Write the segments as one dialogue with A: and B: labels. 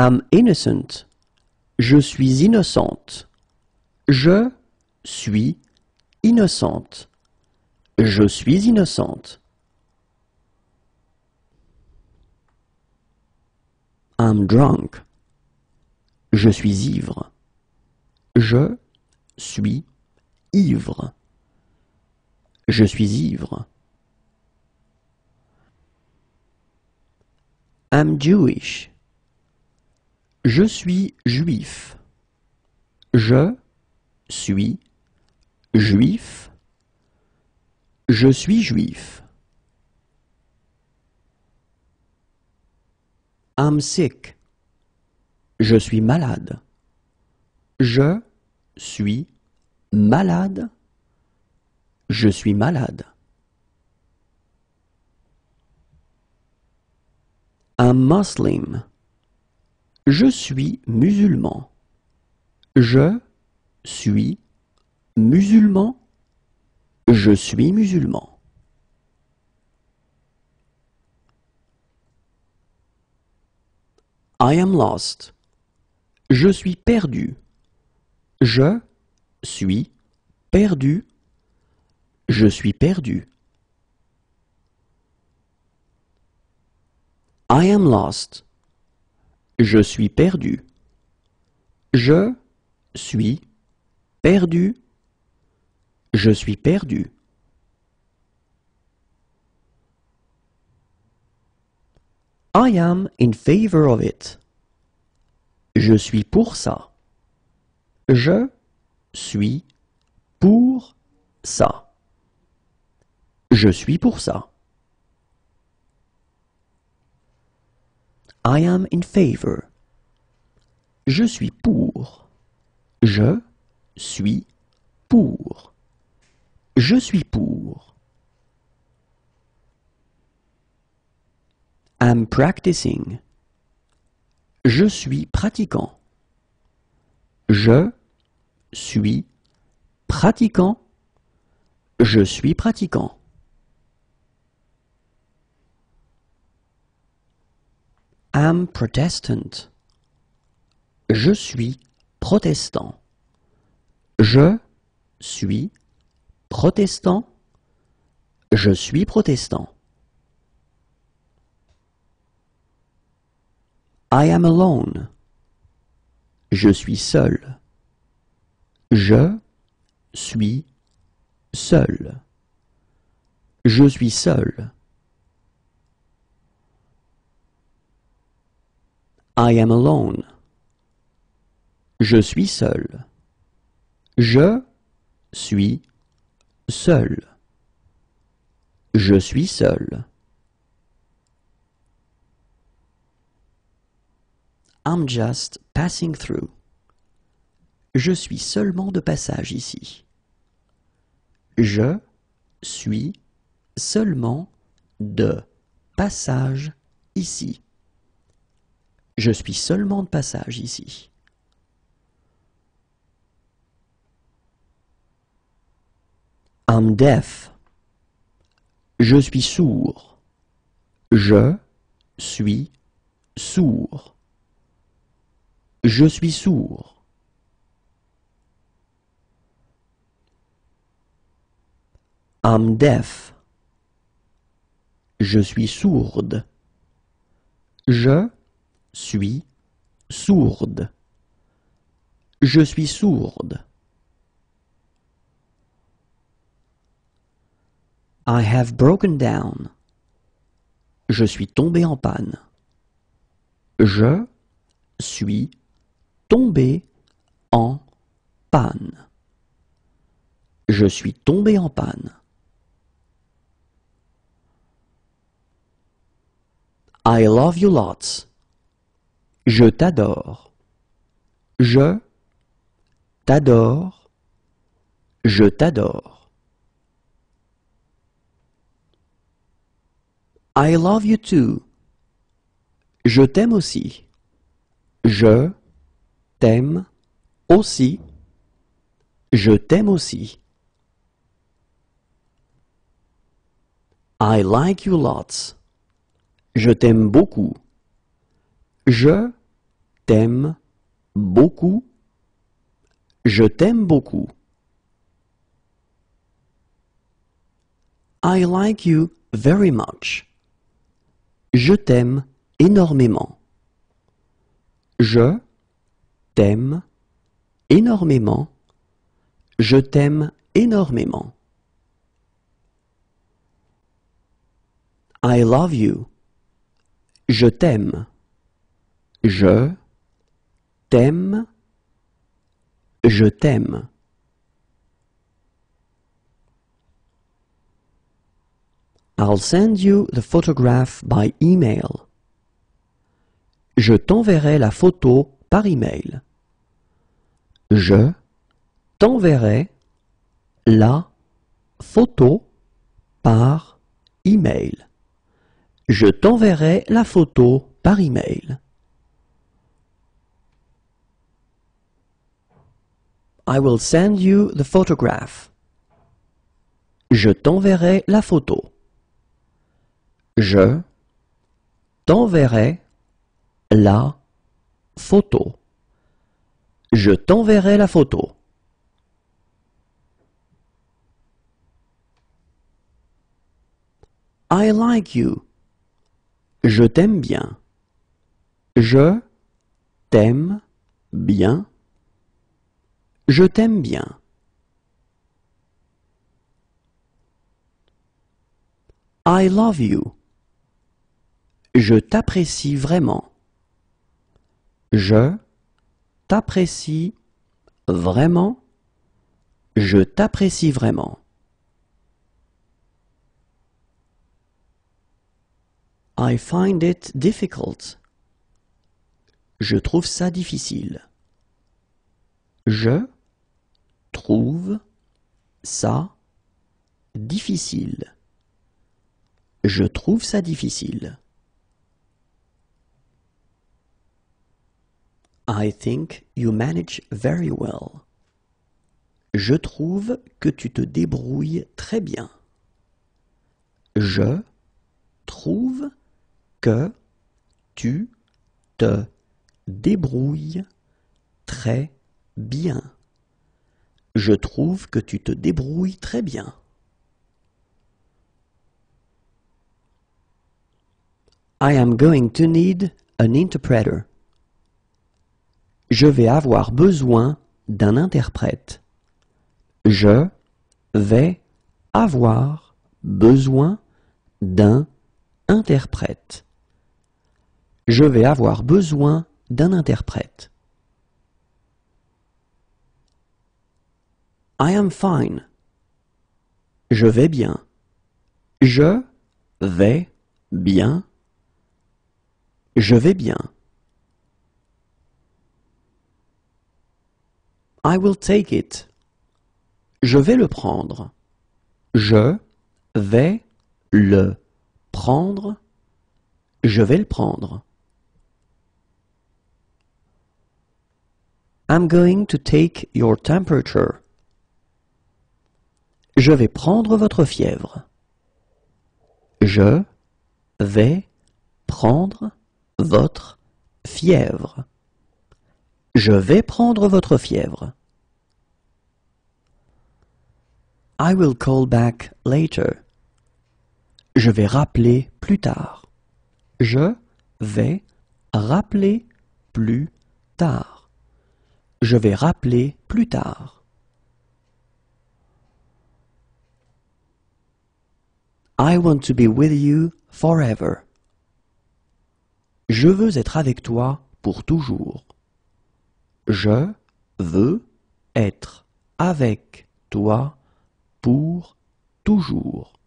A: am innocent. Je suis innocente. Je suis innocente. Je suis innocente. I'm drunk. Je suis ivre. Je suis ivre. Je suis ivre. I'm Jewish. Je suis juif. Je suis juif. Je suis juif. I'm sick. Je suis malade. Je suis malade. Je suis malade. I'm Muslim. Je suis musulman. Je suis musulman. Je suis musulman. I am lost. Je suis perdu. Je suis perdu. Je suis perdu. I am lost. Je suis perdu. Je suis perdu. Je suis perdu. I am in favor of it. Je suis pour ça. Je suis pour ça. Je suis pour ça. I am in favor. Je suis pour. Je suis pour. Je suis pour. I'm practicing. Je suis pratiquant. Je suis pratiquant. Je suis pratiquant. am Protestant. Je suis protestant. Je suis protestant. Je suis protestant. I am alone. Je suis seul. Je suis seul. Je suis seul. I am alone. Je suis seul. Je suis seul. Je suis seul. I'm just passing through. Je suis seulement de passage ici. Je suis seulement de passage ici. Je suis seulement de passage ici. I'm deaf. Je suis sourd. Je suis sourd. Je suis sourd. I'm deaf. Je suis sourde. Je suis sourde. Je suis sourde. I have broken down. Je suis tombé en panne. Je suis tombé en panne. Je suis tombé en panne. I love you lots. Je t'adore. Je t'adore. Je t'adore. I love you too. Je t'aime aussi. Je t'aime aussi. Je t'aime aussi. I like you lots. Je t'aime beaucoup. Je t'aime beaucoup. Je t'aime beaucoup. I like you very much. Je t'aime énormément. Je t'aime énormément. Je t'aime énormément. I love you. Je t'aime. Je t'aime, je t'aime. I'll send you the photograph by email. Je t'enverrai la photo par email. Je t'enverrai la photo par email. Je t'enverrai la photo par email. I will send you the photograph. Je t'enverrai la photo. Je t'enverrai la photo. Je t'enverrai la photo. I like you. Je t'aime bien. Je t'aime bien. Je t'aime bien. I love you. Je t'apprécie vraiment. Je t'apprécie vraiment. Je t'apprécie vraiment. I find it difficult. Je trouve ça difficile. Je trouve ça difficile. Je trouve ça difficile. I think you manage very well. Je trouve que tu te débrouilles très bien. Je trouve que tu te débrouilles très bien. Je trouve que tu te débrouilles très bien. I am going to need an interpreter. Je vais avoir besoin d'un interprète. Je vais avoir besoin d'un interprète. Je vais avoir besoin d'un interprète. I am fine. Je vais bien. Je vais bien. Je vais bien. I will take it. Je vais le prendre. Je vais le prendre. Je vais le prendre. I'm going to take your temperature. Je vais prendre votre fièvre. Je vais prendre votre fièvre. Je vais prendre votre fièvre. I will call back later. Je vais rappeler plus tard. Je vais rappeler plus tard. Je vais rappeler plus tard. I want to be with you forever. Je veux être avec toi pour toujours. Je veux être avec toi pour toujours.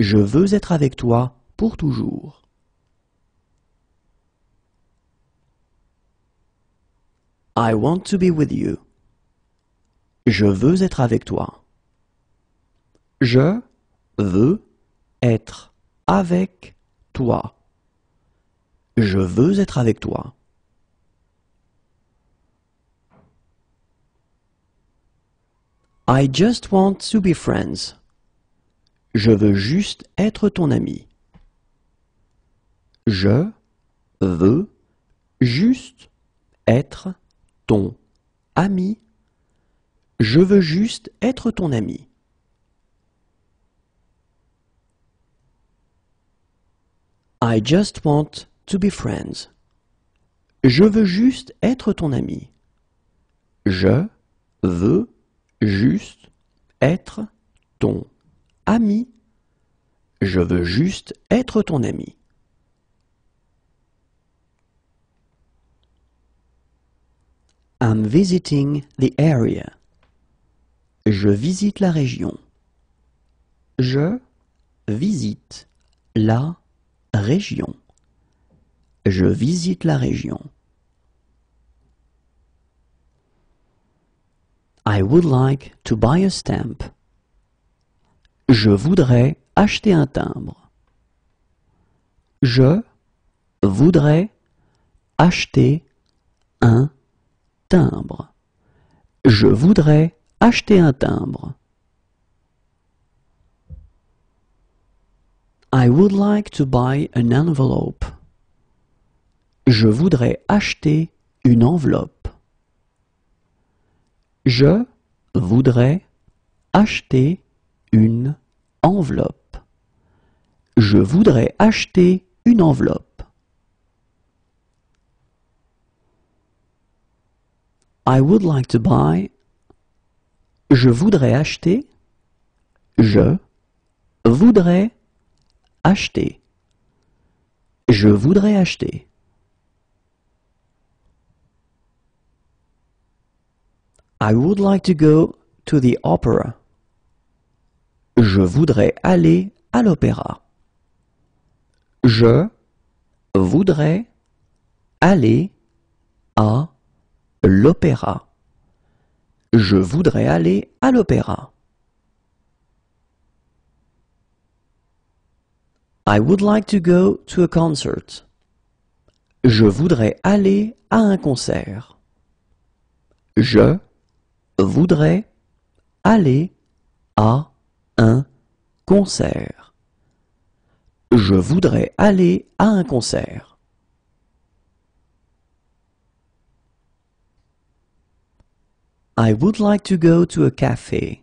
A: Je veux être avec toi pour toujours. I want to be with you. Je veux être avec toi. Je veux être avec toi. Je veux être avec toi. I just want to be friends. Je veux juste être ton ami. Je veux juste être ton ami. Je veux juste être ton ami. I just want to be friends. Je veux juste être ton ami. Je veux juste être ton ami. Je veux juste être ton ami. I'm visiting the area. Je visite la région. Je visite la Région. Je visite la région. I would like to buy a stamp. Je voudrais acheter un timbre. Je voudrais acheter un timbre. Je voudrais acheter un timbre. I would like to buy an envelope. Je voudrais acheter une enveloppe. Je voudrais acheter une enveloppe. Je voudrais acheter une enveloppe. I would like to buy. Je voudrais acheter. Je voudrais acheter. Je voudrais acheter. I would like to go to the opera. Je voudrais aller à l'opéra. Je voudrais aller à l'opéra. Je voudrais aller à l'opéra. I would like to go to a concert. Je voudrais aller à un concert. Je voudrais aller à un concert. Je voudrais aller à un concert. I would like to go to a café.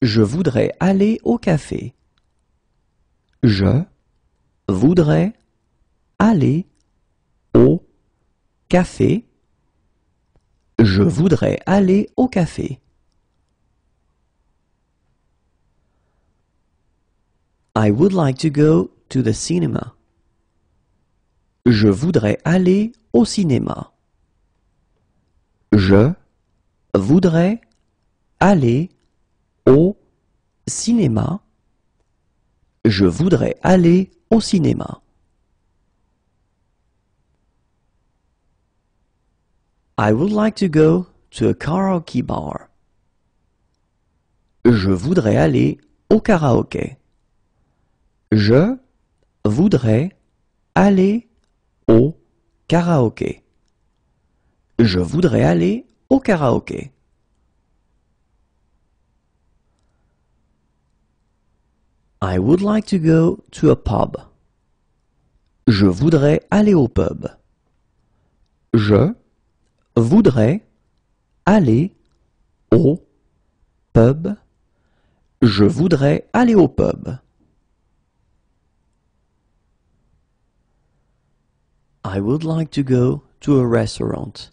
A: Je voudrais aller au café. Je voudrais aller au café. Je voudrais aller au café. I would like to go to the cinema. Je voudrais aller au cinéma. Je voudrais aller au cinéma. Je voudrais aller au cinéma. I would like to go to a karaoke bar. Je voudrais aller au karaoké. Je voudrais aller au karaoké. Je voudrais aller au karaoké. I would like to go to a pub. Je voudrais aller au pub. Je voudrais aller au pub. Je voudrais aller au pub. I would like to go to a restaurant.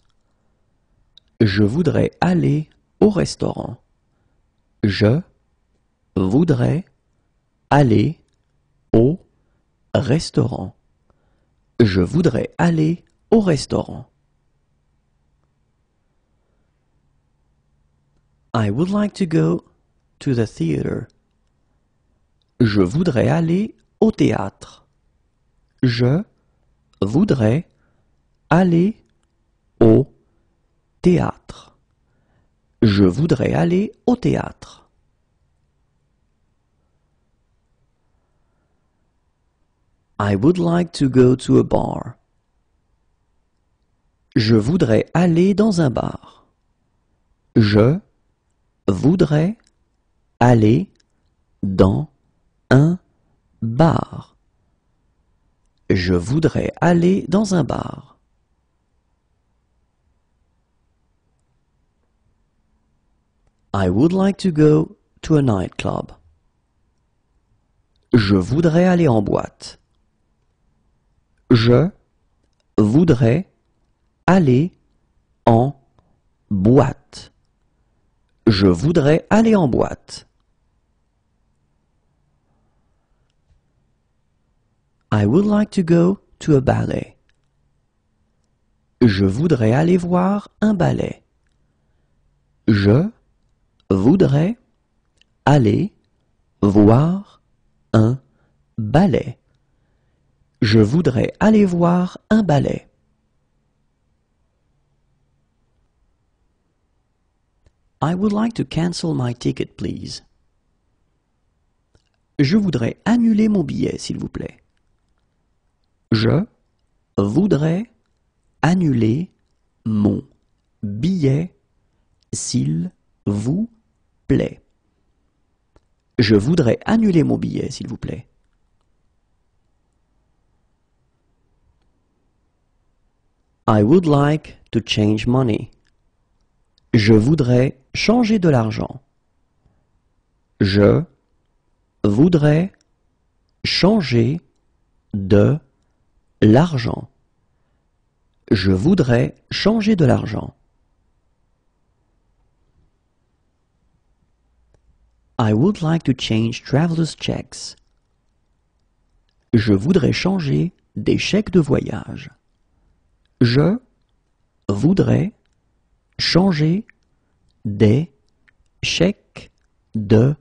A: Je voudrais aller au restaurant. Je voudrais aller au restaurant. Je voudrais aller au restaurant. I would like to go to the theater. Je voudrais aller au théâtre. Je voudrais aller au théâtre. Je voudrais aller au théâtre. I would like to go to a bar. Je voudrais aller dans un bar. Je voudrais aller dans un bar. Je voudrais aller dans un bar. I would like to go to a nightclub. Je voudrais aller en boîte. Je voudrais aller en boîte. Je voudrais aller en boîte. I would like to go to a ballet. Je voudrais aller voir un ballet. Je voudrais aller voir un ballet. Je voudrais aller voir un ballet. I would like to cancel my ticket, please. Je voudrais annuler mon billet, s'il vous plaît. Je voudrais annuler mon billet, s'il vous plaît. Je voudrais annuler mon billet, s'il vous plaît. I would like to change money. Je voudrais changer de l'argent. Je voudrais changer de l'argent. Je voudrais changer de l'argent. I would like to change traveler's checks. Je voudrais changer des chèques de voyage. Je voudrais changer des chèques de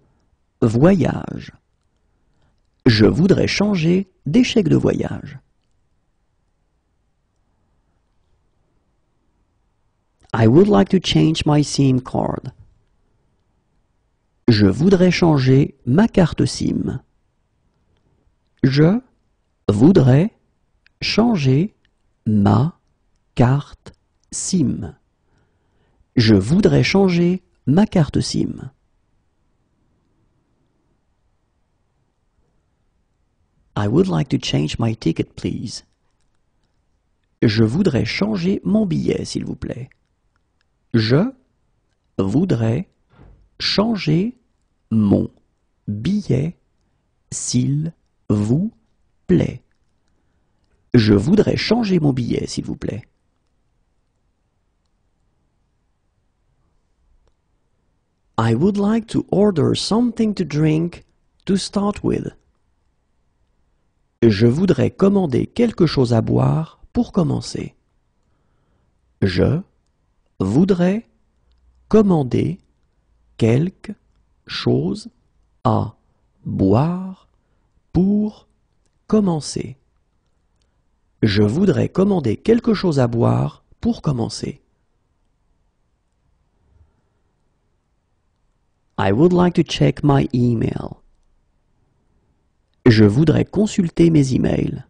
A: voyage. Je voudrais changer des chèques de voyage. I would like to change my SIM card. Je voudrais changer ma carte SIM. Je voudrais changer ma Carte SIM. Je voudrais changer ma carte SIM. I would like to change my ticket, please. Je voudrais changer mon billet, s'il vous plaît. Je voudrais changer mon billet, s'il vous plaît. Je voudrais changer mon billet, s'il vous plaît. I would like to order something to drink to start with. Je voudrais commander quelque chose à boire pour commencer. Je voudrais commander quelque chose à boire pour commencer. Je voudrais commander quelque chose à boire pour commencer. I would like to check my email. Je voudrais consulter mes emails.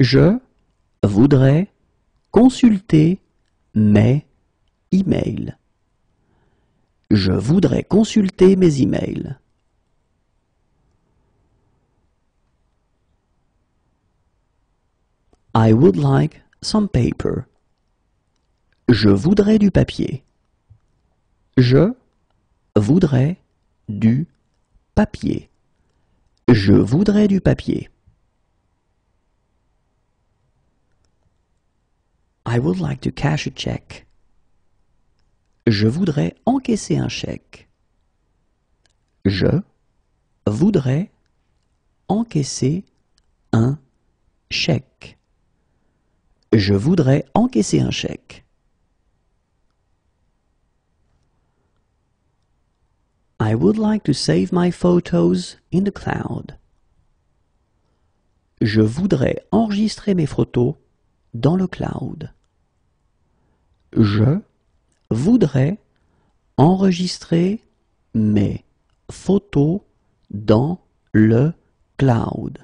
A: Je voudrais consulter mes emails. Je voudrais consulter mes emails. I would like some paper. Je voudrais du papier. Je voudrais du papier. Je voudrais du papier. I would like to cash a check. Je voudrais encaisser un chèque. Je voudrais encaisser un chèque. Je voudrais encaisser un chèque. I would like to save my photos in the cloud. Je voudrais enregistrer mes photos dans le cloud. Je voudrais enregistrer mes photos dans le cloud.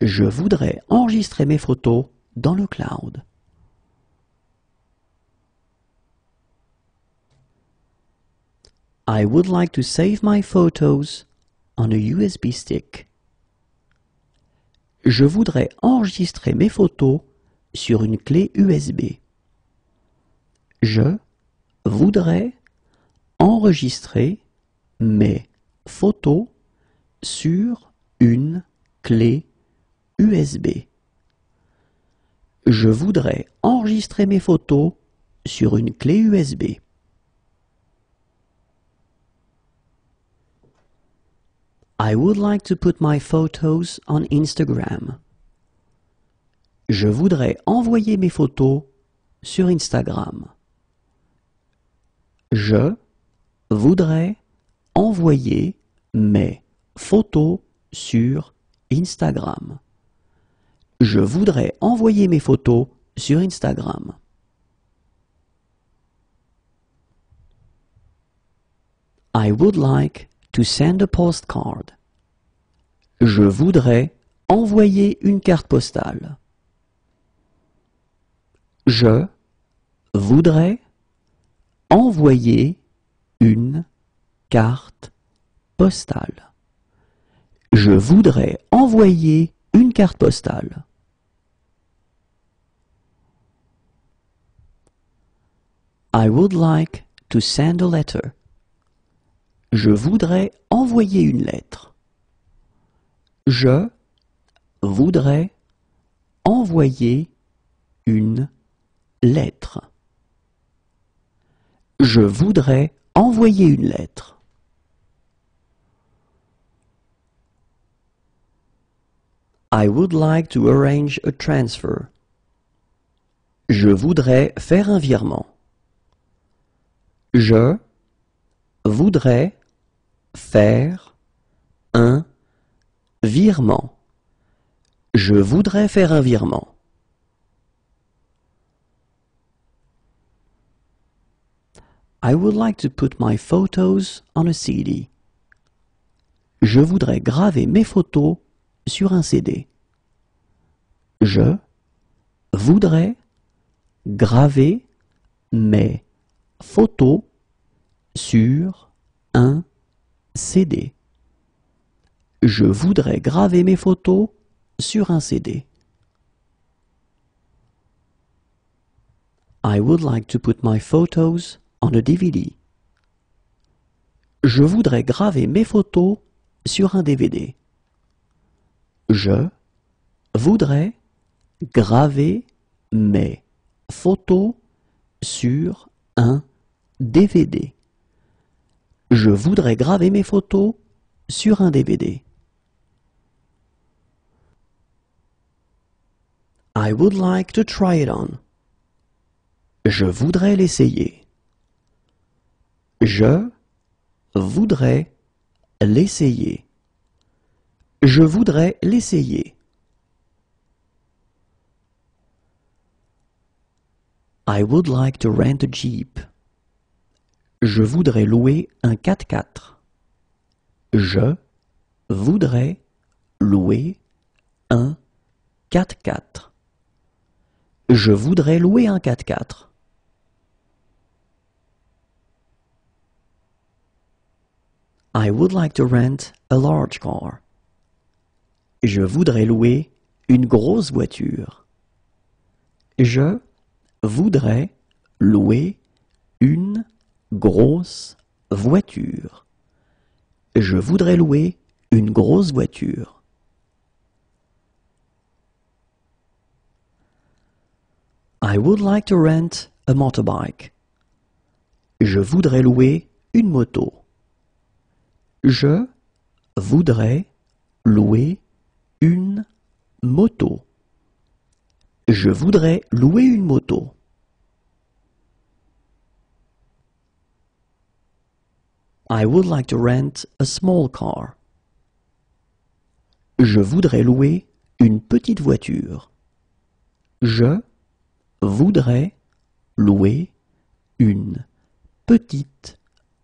A: Je voudrais enregistrer mes photos dans le cloud. I would like to save my photos on a USB stick. Je voudrais enregistrer mes photos sur une clé USB. Je voudrais enregistrer mes photos sur une clé USB. Je voudrais enregistrer mes photos sur une clé USB. I would like to put my photos on Instagram. Je voudrais envoyer mes photos sur Instagram. Je voudrais envoyer mes photos sur Instagram. Je voudrais envoyer mes photos sur Instagram. I would like to send a postcard. Je voudrais envoyer une carte postale. Je voudrais envoyer une carte postale. Je voudrais envoyer une carte postale. I would like to send a letter. Je voudrais envoyer une lettre. Je voudrais envoyer une lettre. Je voudrais envoyer une lettre. I would like to arrange a transfer. Je voudrais faire un virement. Je voudrais faire un virement. Je voudrais faire un virement. I would like to put my photos on a CD. Je voudrais graver mes photos sur un CD. Je voudrais graver mes photos sur un CD. Je voudrais graver mes photos sur un CD. I would like to put my photos on a DVD. Je voudrais graver mes photos sur un DVD. Je voudrais graver mes photos sur un DVD. Je voudrais graver mes photos sur un DVD. I would like to try it on. Je voudrais l'essayer. Je voudrais l'essayer. Je voudrais l'essayer. I would like to rent a jeep. Je voudrais louer un quatre 4. Je voudrais louer un 4 4. Je voudrais louer un quatre 4 I would like to rent a large car. Je voudrais louer une grosse voiture. Je voudrais louer une Grosse voiture. Je voudrais louer une grosse voiture. I would like to rent a motorbike. Je voudrais louer une moto. Je voudrais louer une moto. Je voudrais louer une moto. I would like to rent a small car. Je voudrais louer une petite voiture. Je voudrais louer une petite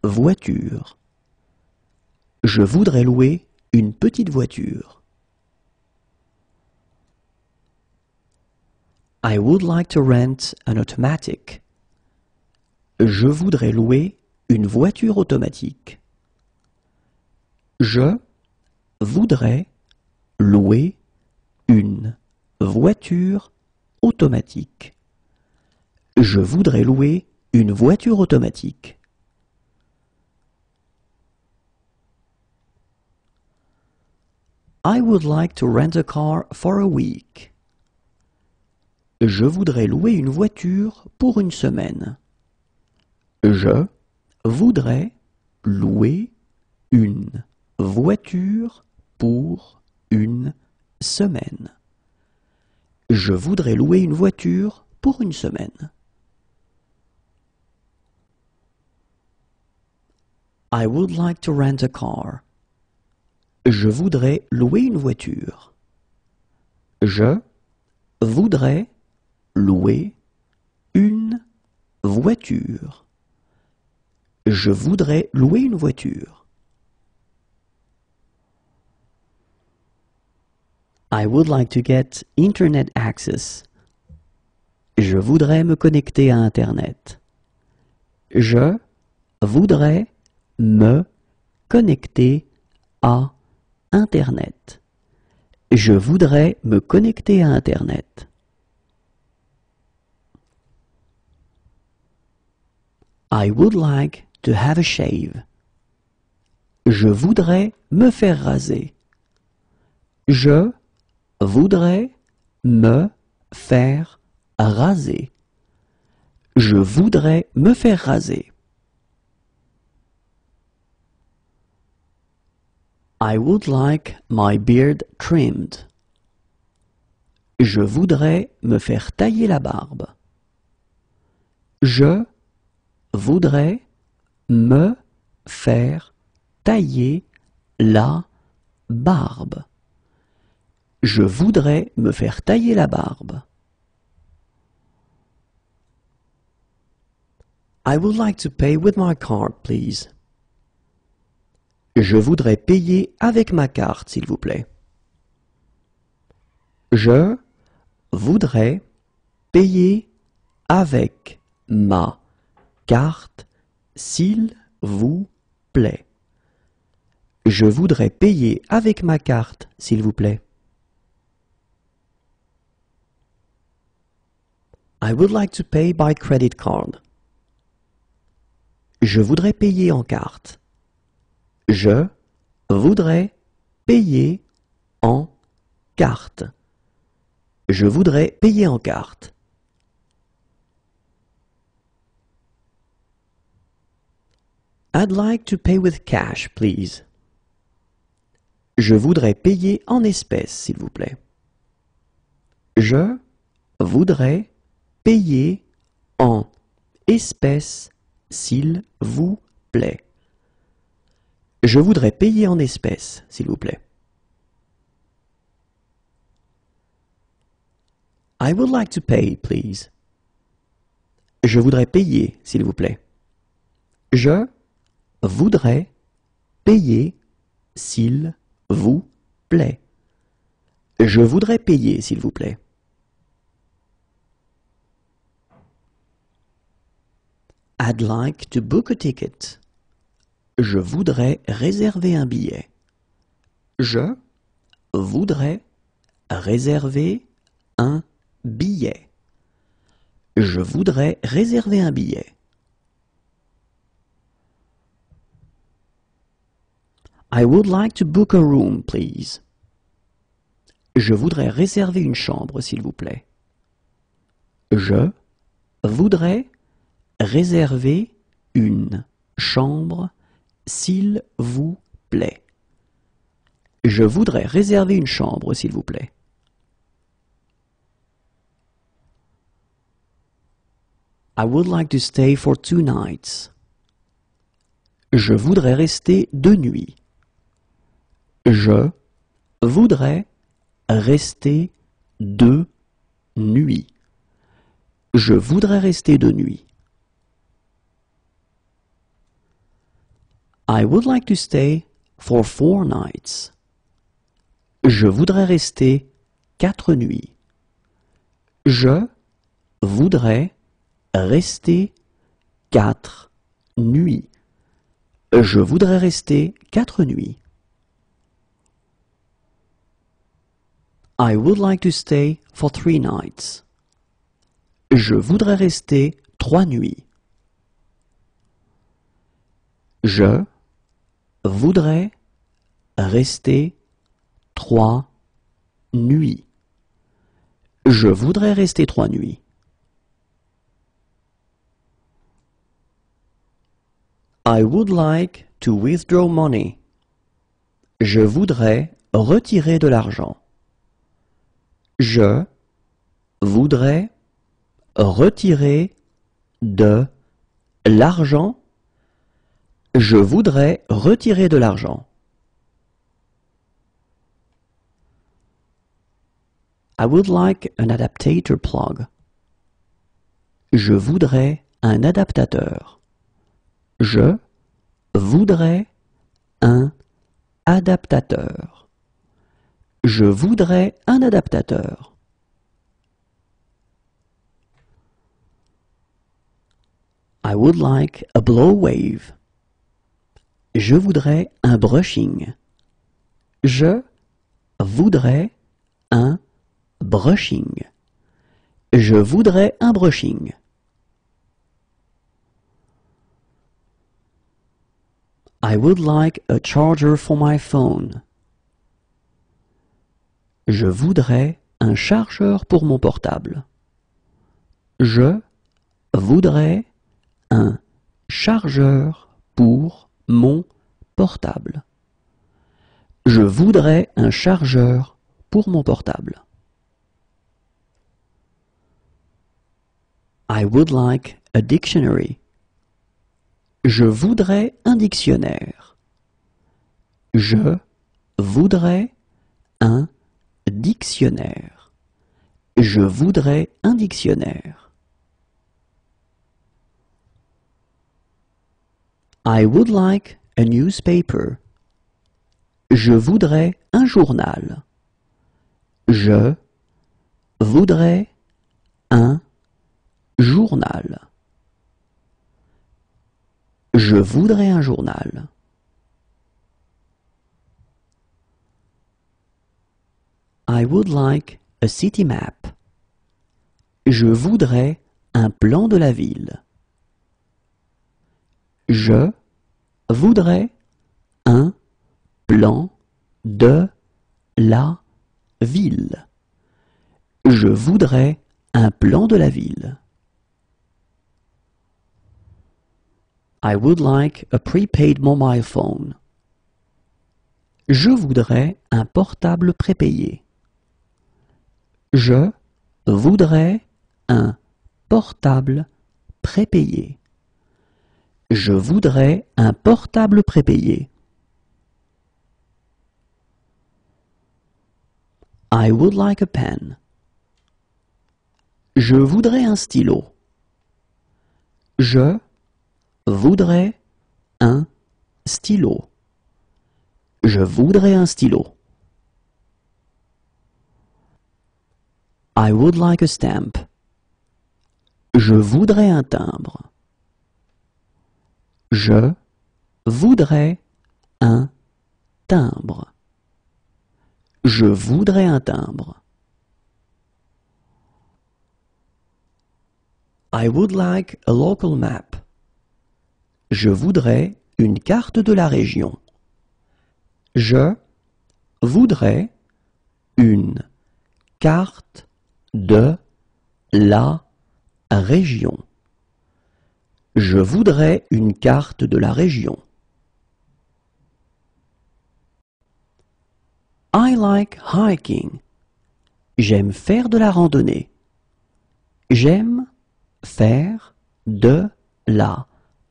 A: voiture. Je voudrais louer une petite voiture. I would like to rent an automatic. Je voudrais louer une voiture automatique. Je voudrais louer une voiture automatique. Je voudrais louer une voiture automatique. I would like to rent a car for a week. Je voudrais louer une voiture pour une semaine. Je voudrais louer une voiture pour une semaine. Je voudrais louer une voiture pour une semaine. I would like to rent a car. Je voudrais louer une voiture. Je voudrais louer une voiture. Je voudrais louer une voiture. I would like to get internet access. Je voudrais me connecter à internet. Je voudrais me connecter à internet. Je voudrais me connecter à Internet. I would like to have a shave. Je voudrais me faire raser. Je voudrais me faire raser. Je voudrais me faire raser. I would like my beard trimmed. Je voudrais me faire tailler la barbe. Je voudrais me faire tailler la barbe. Je voudrais me faire tailler la barbe. I would like to pay with my card, please. Je voudrais payer avec ma carte, s'il vous plaît. Je voudrais payer avec ma carte, s'il vous plaît. Je voudrais payer avec ma carte, s'il vous plaît. I would like to pay by credit card. Je voudrais payer en carte. Je voudrais payer en carte. Je voudrais payer en carte. I'd like to pay with cash, please. Je voudrais payer en espèces, s'il vous plaît. Je voudrais payer en espèces, s'il vous plaît. Je voudrais payer en espèces, s'il vous plaît. I would like to pay, please. Je voudrais payer, s'il vous plaît. Je voudrais payer s'il vous plaît. Je voudrais payer s'il vous plaît. I'd like to book a ticket. Je voudrais réserver un billet. Je voudrais réserver un billet. Je voudrais réserver un billet. I would like to book a room, please. Je voudrais réserver une chambre, s'il vous plaît. Je voudrais réserver une chambre, s'il vous plaît. Je voudrais réserver une chambre, s'il vous plaît. I would like to stay for two nights. Je voudrais rester deux nuits. Je voudrais rester deux nuits. Je voudrais rester deux nuits. I would like to stay for four nights. Je voudrais rester quatre nuits. Je voudrais rester quatre nuits. Je voudrais rester quatre nuits. I would like to stay for three nights. Je voudrais rester trois nuits. Je voudrais rester trois nuits. Je voudrais rester trois nuits. I would like to withdraw money. Je voudrais retirer de l'argent. Je voudrais retirer de l'argent. Je voudrais retirer de l'argent. I would like an adaptator plug. Je voudrais un adaptateur. Je voudrais un adaptateur. Je voudrais un adaptateur. I would like a blow wave. Je voudrais un brushing. Je voudrais un brushing. Je voudrais un brushing. I would like a charger for my phone. Je voudrais un chargeur pour mon portable. Je voudrais un chargeur pour mon portable. Je voudrais un chargeur pour mon portable. I would like a dictionary. Je voudrais un dictionnaire. Je voudrais un Dictionnaire. Je voudrais un dictionnaire. I would like a newspaper. Je voudrais un journal. Je voudrais un journal. Je voudrais un journal. I would like a city map. Je voudrais un plan de la ville. Je voudrais un plan de la ville. Je voudrais un plan de la ville. I would like a prepaid mobile phone. Je voudrais un portable prépayé. Je voudrais un portable prépayé. Je voudrais un portable prépayé. I would like a pen. Je voudrais un stylo. Je voudrais un stylo. Je voudrais un stylo. I would like a stamp. Je voudrais un timbre. Je voudrais un timbre. Je voudrais un timbre. I would like a local map. Je voudrais une carte de la région. Je voudrais une carte de la région. Je voudrais une carte de la région. I like hiking. J'aime faire de la randonnée. J'aime faire de la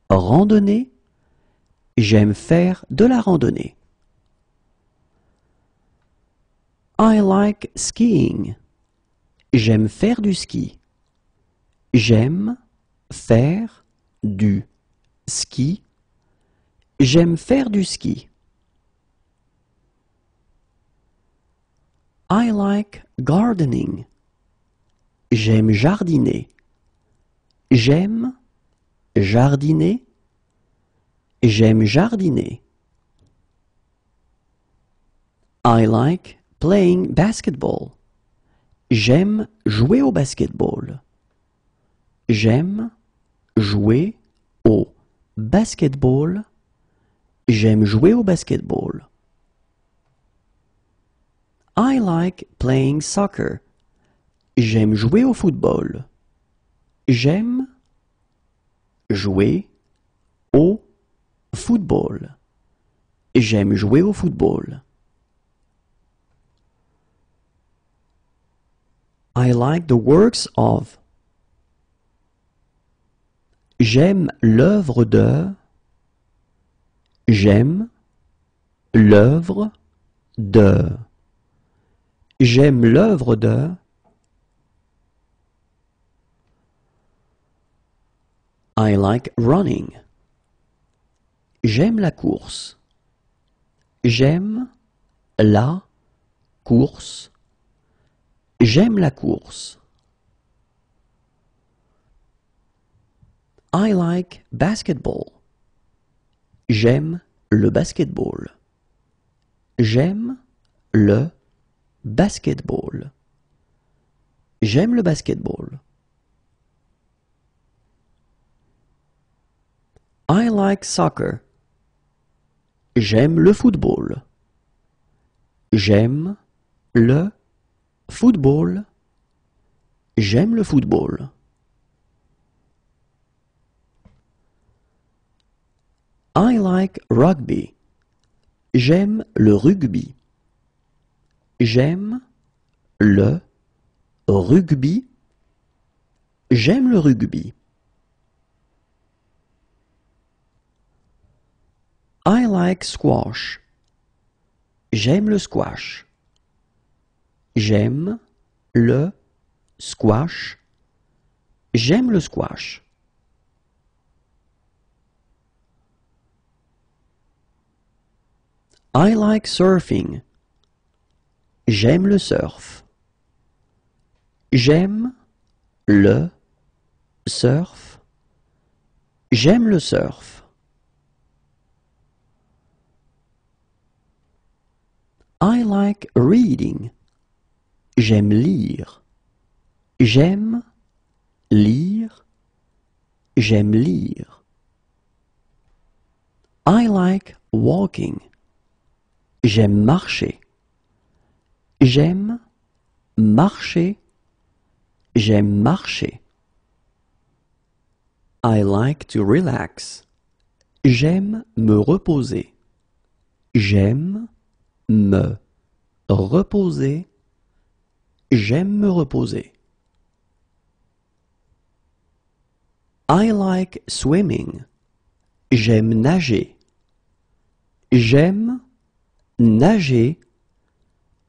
A: randonnée. J'aime faire de la randonnée. I like skiing. J'aime faire du ski. J'aime faire du ski. J'aime faire du ski. I like gardening. J'aime jardiner. J'aime jardiner. J'aime jardiner. I like playing basketball. J'aime jouer au basketball. J'aime jouer au basketball. J'aime jouer au basketball. I like playing soccer. J'aime jouer au football. J'aime jouer au football. J'aime jouer au football. I like the works of. J'aime l'œuvre de. J'aime l'œuvre de. J'aime l'œuvre de. I like running. J'aime la course. J'aime la course. J'aime la course. I like basketball. J'aime le basketball. J'aime le basketball. J'aime le basketball. I like soccer. J'aime le football. J'aime le Football J'aime le football. I like rugby. J'aime le rugby. J'aime le rugby. J'aime le rugby. I like squash. J'aime le squash. J'aime le squash. J'aime le squash. I like surfing. J'aime le surf. J'aime le surf. J'aime le surf. I like reading. J'aime lire. J'aime lire. J'aime lire. I like walking. J'aime marcher. J'aime marcher. J'aime marcher. I like to relax. J'aime me reposer. J'aime me reposer. J'aime me reposer. I like swimming. J'aime nager. J'aime nager.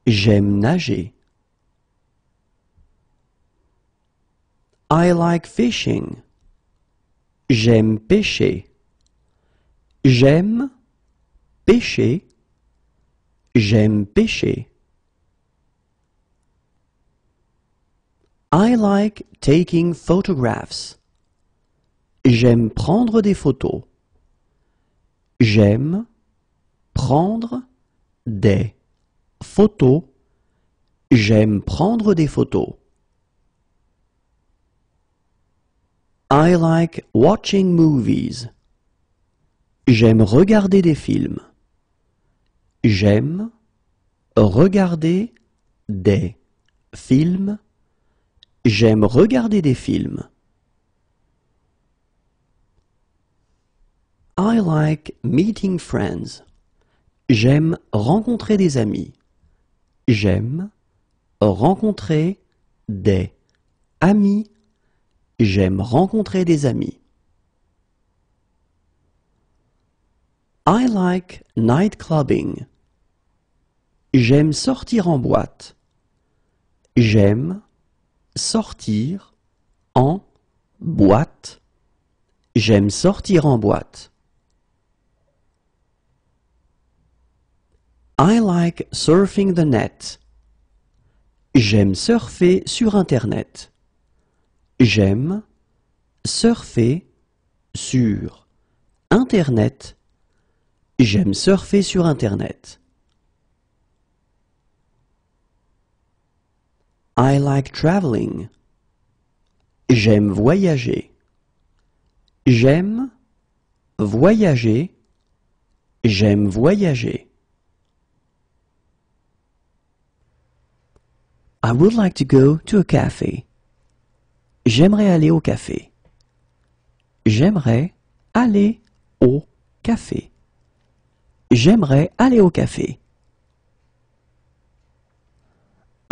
A: J'aime nager. I like fishing. J'aime pêcher. J'aime pêcher. J'aime pêcher. I like taking photographs. J'aime prendre des photos. J'aime prendre des photos. J'aime prendre des photos. I like watching movies. J'aime regarder des films. J'aime regarder des films. J'aime regarder des films. I like meeting friends. J'aime rencontrer des amis. J'aime rencontrer des amis. J'aime rencontrer des amis. I like night clubbing. J'aime sortir en boîte. J'aime sortir en boîte. J'aime sortir en boîte. I like surfing the net. J'aime surfer sur Internet. J'aime surfer sur Internet. J'aime surfer sur Internet. I like traveling. J'aime voyager. J'aime voyager. J'aime voyager. I would like to go to a cafe. J'aimerais aller au café. J'aimerais aller au café. J'aimerais aller au café.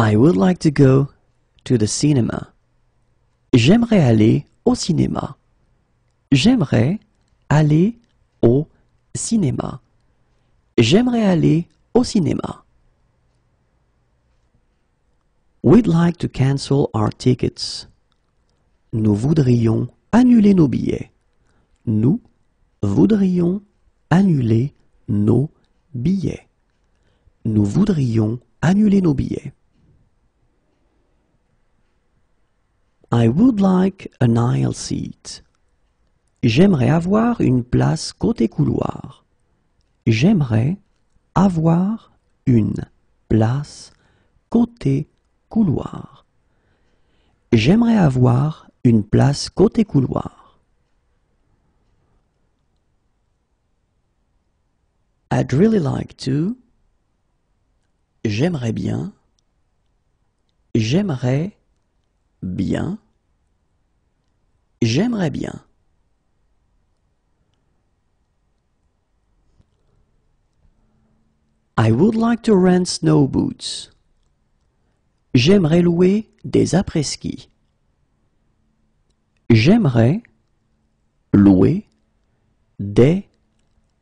A: I would like to go to the cinema. J'aimerais aller au cinéma. J'aimerais aller au cinéma. J'aimerais aller au cinéma. We'd like to cancel our tickets. Nous voudrions annuler nos billets. Nous voudrions annuler nos billets. Nous voudrions annuler nos billets. I would like an aisle seat. J'aimerais avoir une place côté couloir. J'aimerais avoir une place côté couloir. J'aimerais avoir une place côté couloir. I'd really like to. J'aimerais bien. J'aimerais bien. J'aimerais bien. I would like to rent snow boots. J'aimerais louer des après-ski. J'aimerais louer des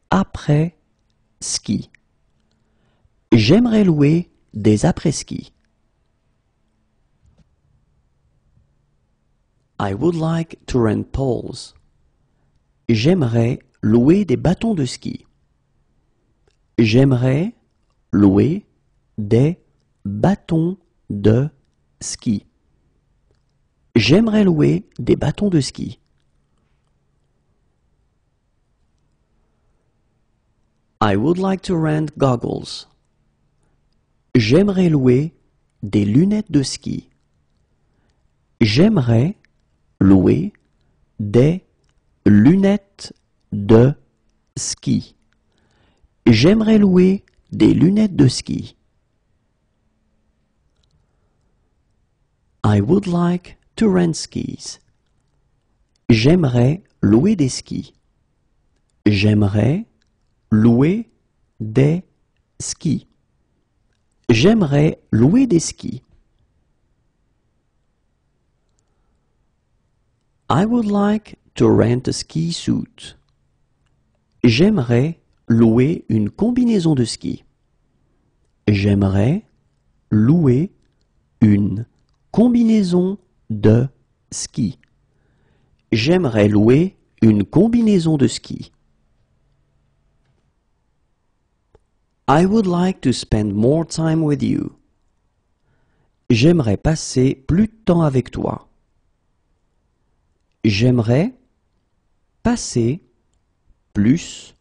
A: après-ski. J'aimerais louer des après-ski. I would like to rent poles. J'aimerais louer des bâtons de ski. J'aimerais louer des bâtons de ski. J'aimerais louer des bâtons de ski. I would like to rent goggles. J'aimerais louer des lunettes de ski. J'aimerais louer des lunettes de ski. J'aimerais louer des lunettes de ski. I would like to rent skis. J'aimerais louer des skis. J'aimerais louer des skis. J'aimerais louer des skis. I would like to rent a ski suit. J'aimerais louer une combinaison de ski. J'aimerais louer une combinaison de ski. J'aimerais louer une combinaison de ski. I would like to spend more time with you. J'aimerais passer plus de temps avec toi. J'aimerais passer plus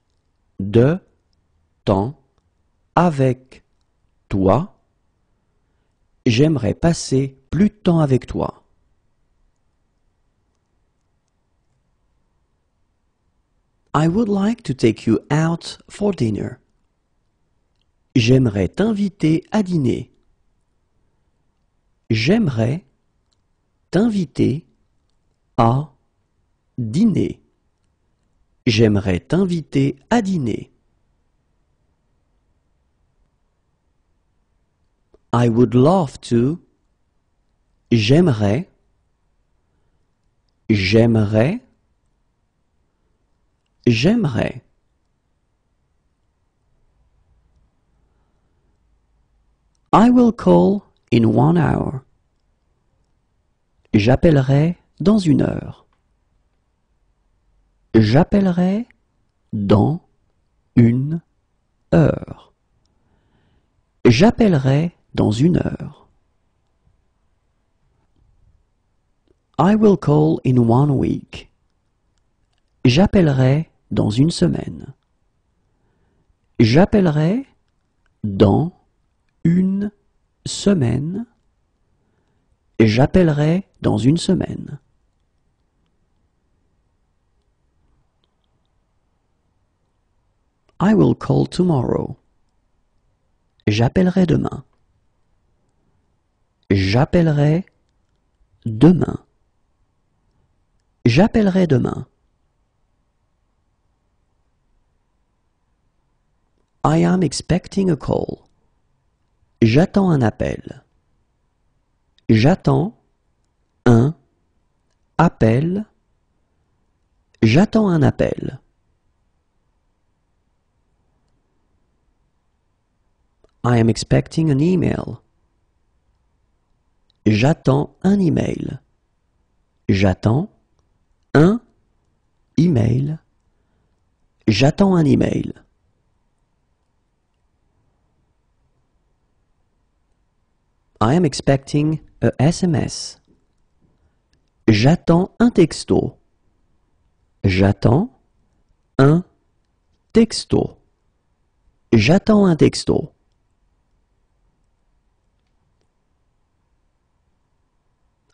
A: de temps avec toi. J'aimerais passer plus de temps avec toi. I would like to take you out for dinner. J'aimerais t'inviter à dîner. J'aimerais t'inviter à dîner. J'aimerais t'inviter à dîner. I would love to. J'aimerais. J'aimerais. J'aimerais. I will call in one hour. J'appellerai dans une heure. J'appellerai dans une heure. J'appellerai dans une heure. I will call in one week. J'appellerai dans une semaine. J'appellerai dans une semaine. J'appellerai dans une semaine. I will call tomorrow. J'appellerai demain. J'appellerai demain. J'appellerai demain. I am expecting a call. J'attends un appel. J'attends un appel. J'attends un appel. I am expecting an email. J'attends un email. J'attends un email. J'attends un email. I am expecting a SMS. J'attends un texto. J'attends un texto. J'attends un texto.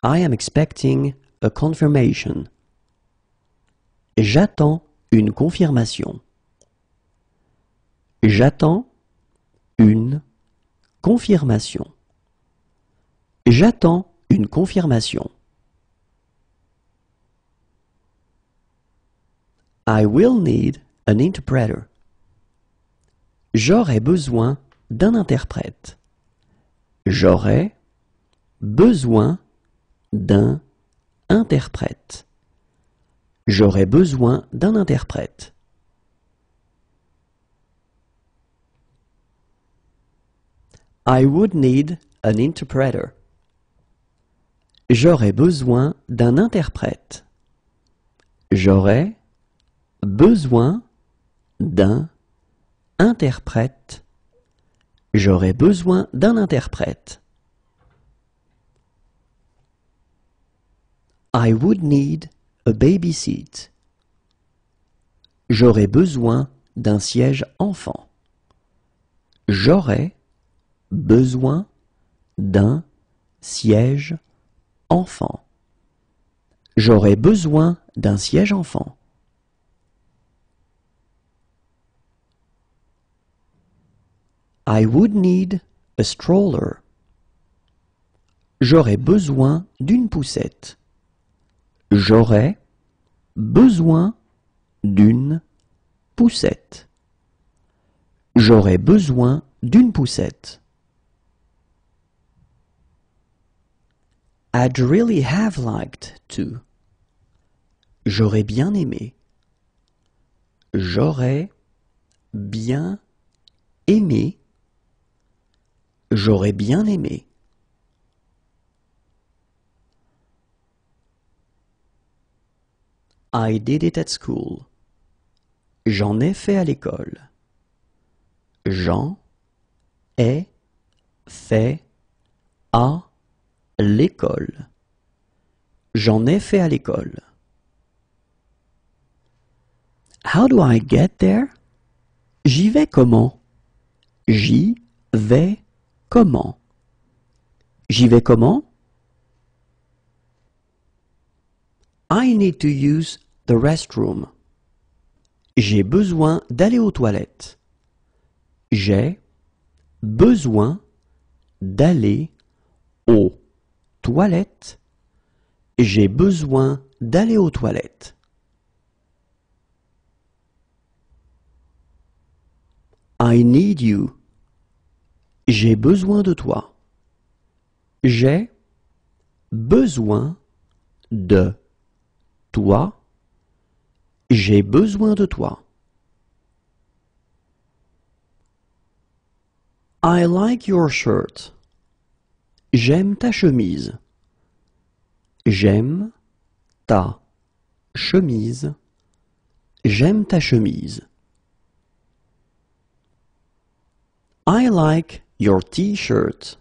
A: I am expecting a confirmation. J'attends une confirmation. J'attends une confirmation. J'attends une confirmation. I will need an interpreter. J'aurai besoin d'un interprète. J'aurai besoin d'un interprète. J'aurais besoin d'un interprète. I would need an interpreter. J'aurais besoin d'un interprète. J'aurais besoin d'un interprète. J'aurais besoin d'un interprète. I would need a baby seat. J'aurais besoin d'un siège enfant. J'aurais besoin d'un siège enfant. J'aurais besoin d'un siège enfant. I would need a stroller. J'aurais besoin d'une poussette. J'aurais besoin d'une poussette. J'aurais besoin d'une poussette. I'd really have liked to. J'aurais bien aimé. J'aurais bien aimé. J'aurais bien aimé. I did it at school. J'en ai fait à l'école. J'en ai fait à l'école. J'en ai fait à l'école. How do I get there? J'y vais comment? J'y vais comment? J'y vais comment? I need to use the restroom. J'ai besoin d'aller aux toilettes. J'ai besoin d'aller aux toilettes. J'ai besoin d'aller aux toilettes. I need you. J'ai besoin de toi. J'ai besoin de toi. J'ai besoin de toi. I like your shirt. J'aime ta chemise. J'aime ta chemise. J'aime ta chemise. I like your t-shirt.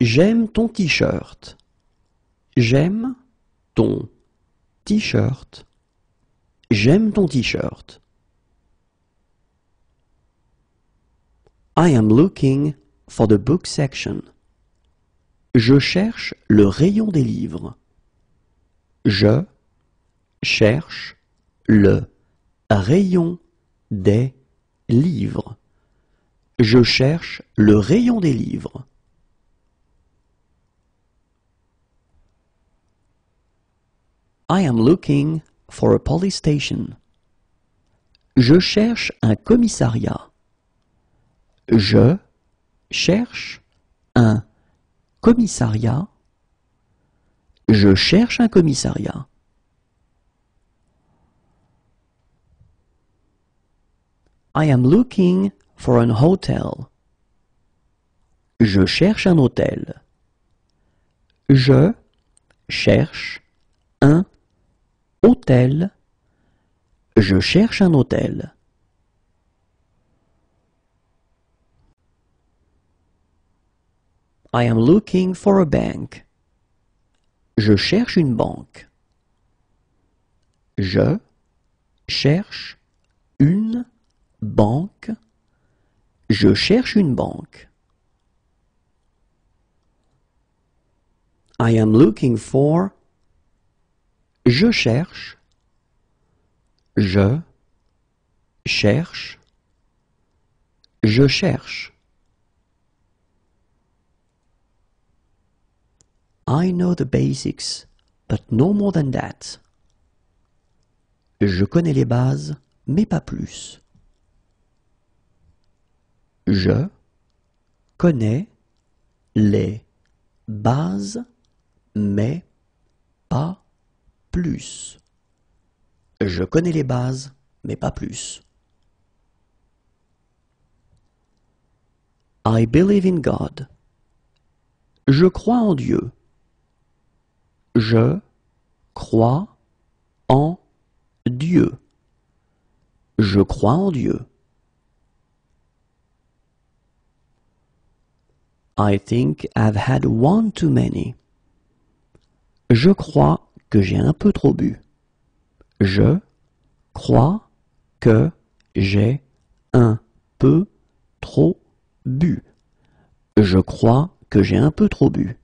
A: J'aime ton t-shirt. J'aime ton t-shirt. J'aime ton t-shirt. I am looking for the book section. Je cherche le rayon des livres. Je cherche le rayon des livres. Je cherche le rayon des livres. I am looking for a police station. Je cherche un commissariat. Je cherche un commissariat. Je cherche un commissariat. I am looking for an hotel. Je cherche un hôtel. Je cherche un Hôtel. Je cherche un hôtel. I am looking for a bank. Je cherche une banque. Je cherche une banque. Je cherche une banque. I am looking for je cherche… je… cherche… je cherche… I know the basics, but no more than that. Je connais les bases, mais pas plus. Je connais les bases, mais pas plus. Je connais les bases, mais pas plus. I believe in God. Je crois en Dieu. Je crois en Dieu. Je crois en Dieu. I think I've had one too many. Je crois que j'ai un peu trop bu. Je crois que j'ai un peu trop bu. Je crois que j'ai un peu trop bu.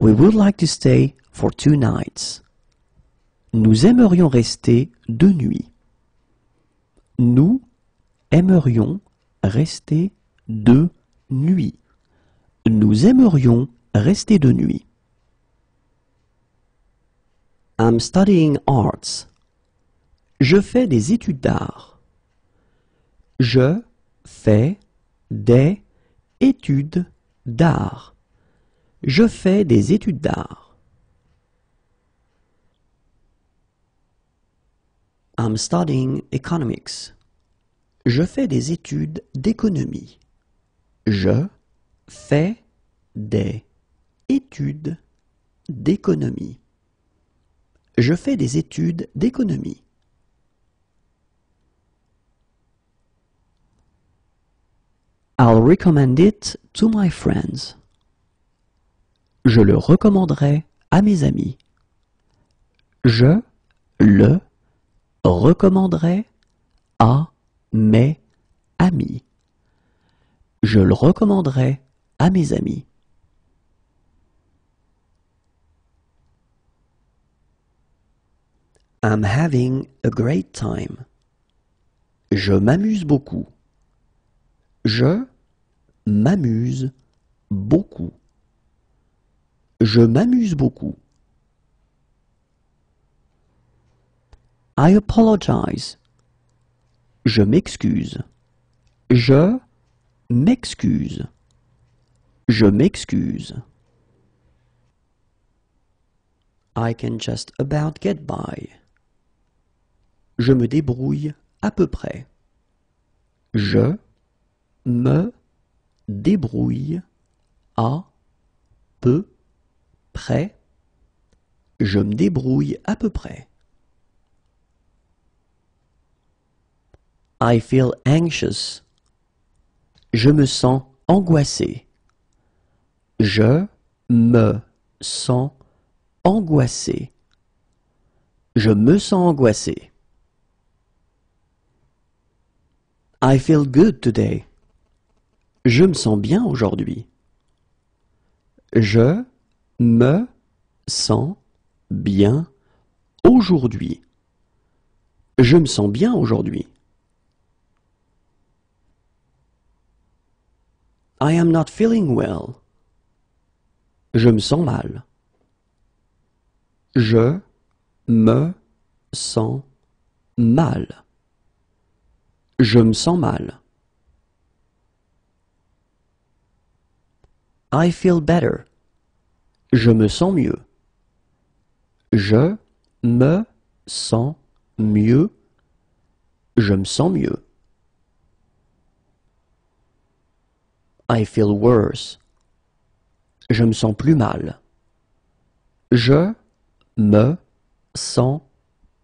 A: We would like to stay for two nights. Nous aimerions rester deux nuits. Nous aimerions rester deux nuits. Nous aimerions rester deux nuits. I'm studying arts. Je fais des études d'art. Je fais des études d'art. Je fais des études d'art. I'm studying economics. Je fais des études d'économie. Je fais des études d'économie. Je fais des études d'économie. I'll recommend it to my friends. Je le recommanderai à mes amis. Je le recommanderai à mes amis. Je le recommanderai à mes amis. I'm having a great time. Je m'amuse beaucoup. Je m'amuse beaucoup. Je m'amuse beaucoup. I apologize. Je m'excuse. Je m'excuse. Je m'excuse. I can just about get by. Je me débrouille à peu près. Je me débrouille à peu près. Je me débrouille à peu près. I feel anxious. Je me sens angoissé. Je me sens angoissé. Je me sens angoissé. I feel good today. Je me sens bien aujourd'hui. Je me sens bien aujourd'hui. Je me sens bien aujourd'hui. I am not feeling well. Je me sens mal. Je me sens mal. Je me sens mal. I feel better. Je me sens mieux. Je me sens mieux. Je me sens mieux. I feel worse. Je me sens plus mal. Je me sens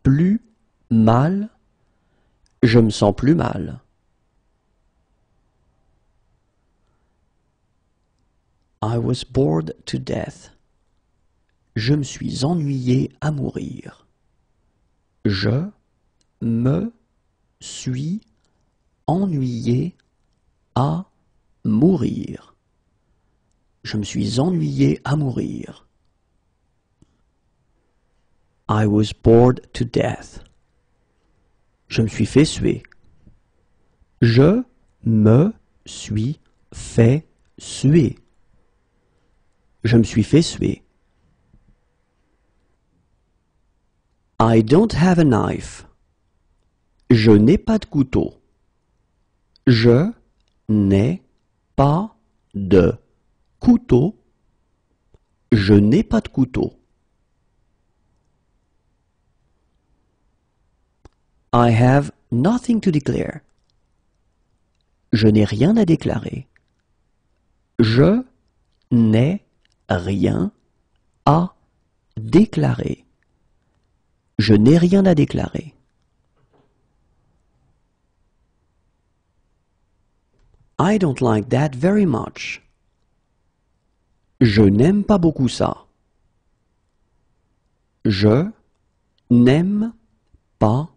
A: plus mal. Je me sens plus mal. I was bored to death. Je me suis ennuyé à mourir. Je me suis ennuyé à mourir. Je me suis ennuyé à mourir. I was bored to death. Je me suis fait suer. Je me suis fait suer. Je me suis fait suer. I don't have a knife. Je n'ai pas de couteau. Je n'ai pas de couteau. Je n'ai pas de couteau. I have nothing to declare. Je n'ai rien à déclarer. Je n'ai rien à déclarer. Je n'ai rien à déclarer. I don't like that very much. Je n'aime pas beaucoup ça. Je n'aime pas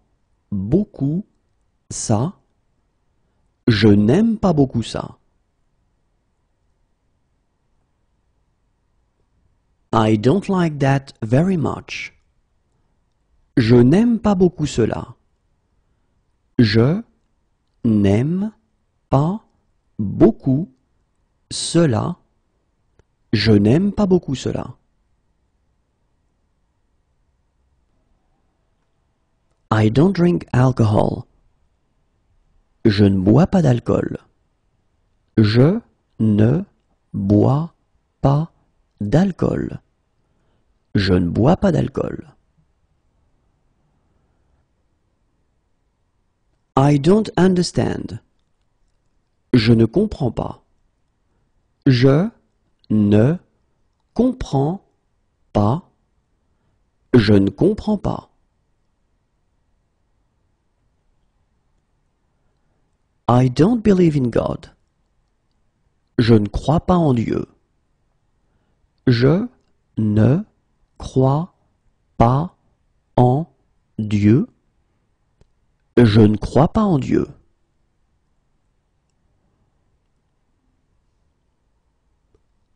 A: beaucoup ça. Je n'aime pas beaucoup ça. I don't like that very much. Je n'aime pas beaucoup cela. Je n'aime pas beaucoup cela. Je n'aime pas beaucoup cela. I don't drink alcohol. Je ne bois pas d'alcool. Je ne bois pas d'alcool. Je ne bois pas d'alcool. I don't understand. Je ne comprends pas. Je ne comprends pas. Je ne comprends pas. I don't believe in God. Je ne crois pas en Dieu. Je ne crois pas en Dieu. Je ne crois pas en Dieu.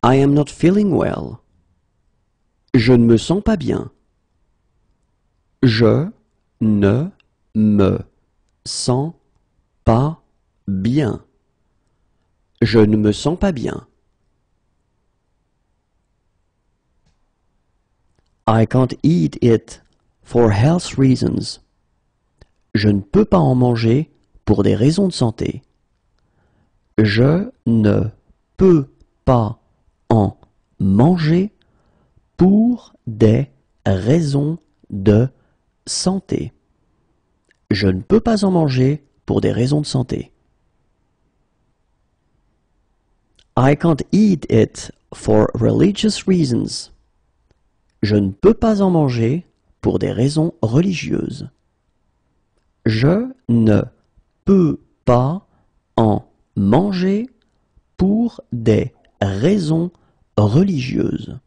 A: I am not feeling well. Je ne me sens pas bien. Je ne me sens pas Bien. Je ne me sens pas bien. I can't eat it for health reasons. Je ne peux pas en manger pour des raisons de santé. Je ne peux pas en manger pour des raisons de santé. Je ne peux pas en manger pour des raisons de santé. I can't eat it for religious reasons. Je ne peux pas en manger pour des raisons religieuses. Je ne peux pas en manger pour des raisons religieuses.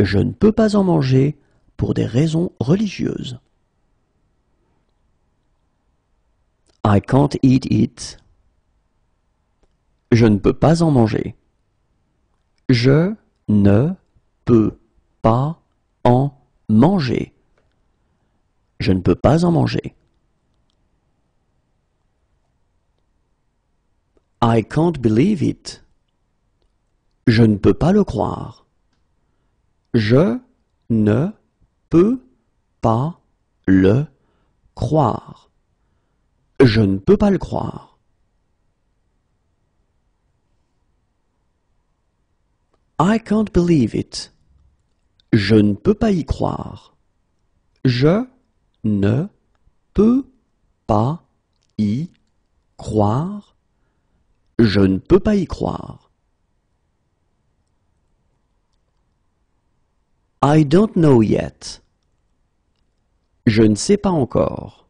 A: Je ne peux pas en manger pour des raisons religieuses. I can't eat it je ne peux pas en manger. Je ne peux pas en manger. Je ne peux pas en manger. I can't believe it. Je ne peux pas le croire. Je ne peux pas le croire. Je ne peux pas le croire. I can't believe it. Je ne peux pas y croire. Je ne peux pas y croire. Je ne peux pas y croire. I don't know yet. Je ne sais pas encore.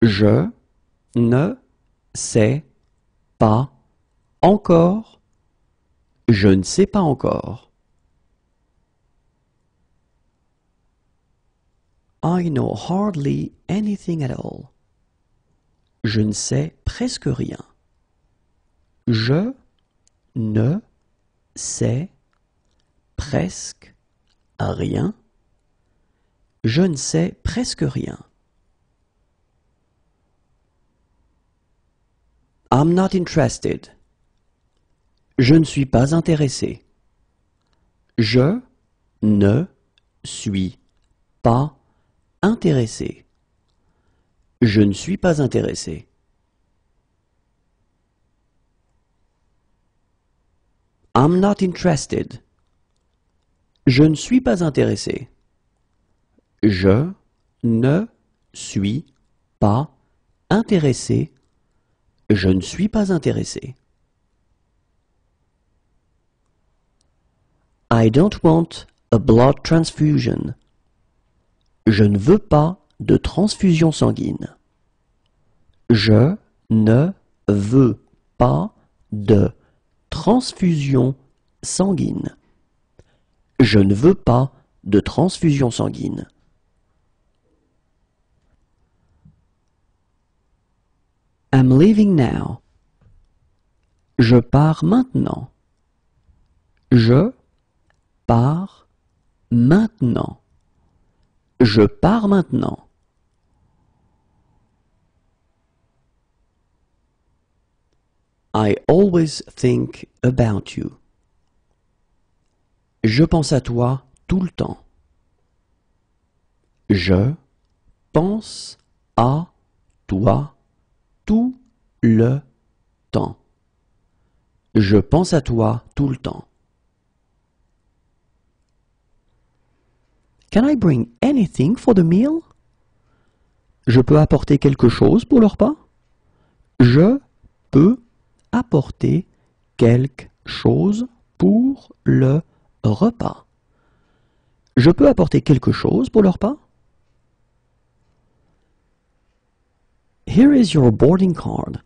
A: Je ne sais pas encore. Je ne sais pas encore. I know hardly anything at all. Je ne sais presque rien. Je ne sais presque rien. Je ne sais presque rien. I'm not interested. Je ne suis pas intéressé. Je ne suis pas intéressé. Je ne suis pas intéressé. I'm not interested. Je ne suis pas intéressé. Je ne suis pas intéressé. Je ne suis pas intéressé. I don't want a blood transfusion. Je ne veux pas de transfusion sanguine. Je ne veux pas de transfusion sanguine. Je ne veux pas de transfusion sanguine. I'm leaving now. Je pars maintenant. Je pars maintenant. Je pars maintenant. I always think about you. Je pense à toi tout le temps. Je pense à toi tout le temps. Je pense à toi tout le temps. Can I bring anything for the meal? Je peux apporter quelque chose pour le repas? Je peux apporter quelque chose pour le repas. Here is your boarding card.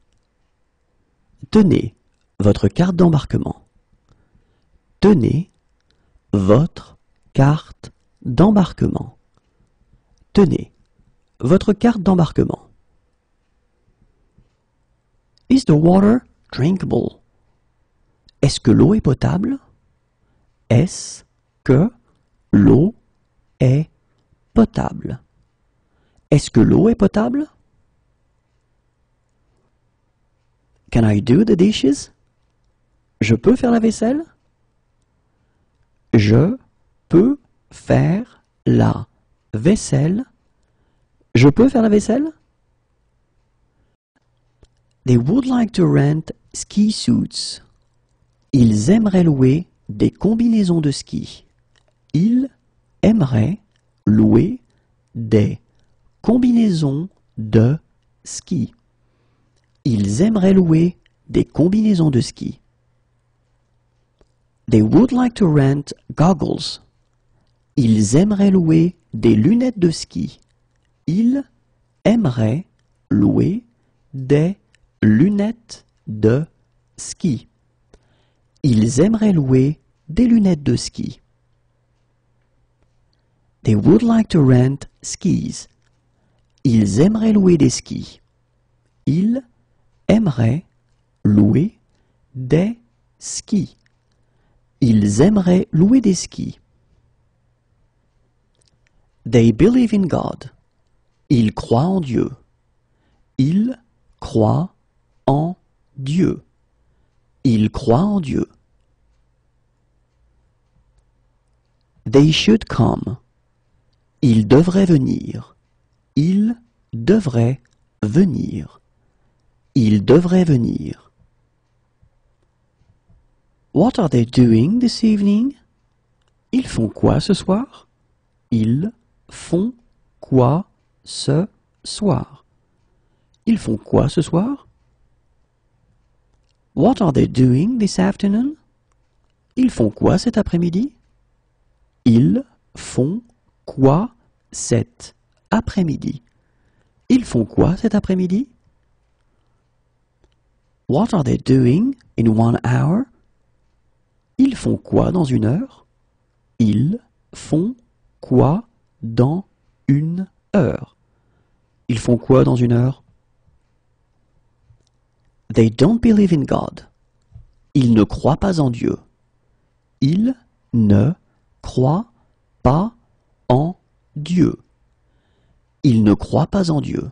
A: Tenez votre carte d'embarquement. Tenez votre carte d'embarquement. Tenez, votre carte d'embarquement. Is the water drinkable? Est-ce que l'eau est potable? Est-ce que l'eau est potable? Est-ce que l'eau est potable? Can I do the dishes? Je peux faire la vaisselle? Je peux faire la vaisselle. Je peux faire la vaisselle? They would like to rent ski suits. Ils aimeraient louer des combinaisons de ski. Ils aimeraient louer des combinaisons de ski. Ils aimeraient louer des combinaisons de ski. They would like to rent goggles. Ils aimeraient louer des lunettes de ski. Ils aimeraient louer des lunettes de ski. Ils aimeraient louer des lunettes de ski. They would like to rent skis. Ils aimeraient louer des skis. Ils aimeraient louer des skis. Ils aimeraient louer des skis. They believe in God. Ils croient en Dieu. Ils croient en Dieu. Ils croient en Dieu. They should come. Ils devraient venir. Ils devraient venir. Ils devraient venir. What are they doing this evening? Ils font quoi ce soir? Ils font quoi ce soir? Ils font quoi ce soir? What are they doing this afternoon? Ils font quoi cet après-midi? Ils font quoi cet après-midi? Ils font quoi cet après-midi? What are they doing in one hour? Ils font quoi dans une heure? Ils font quoi dans une heure. Ils font quoi dans une heure They don't believe in God. Ils ne croient pas en Dieu. Ils ne croient pas en Dieu. Ils ne croient pas en Dieu.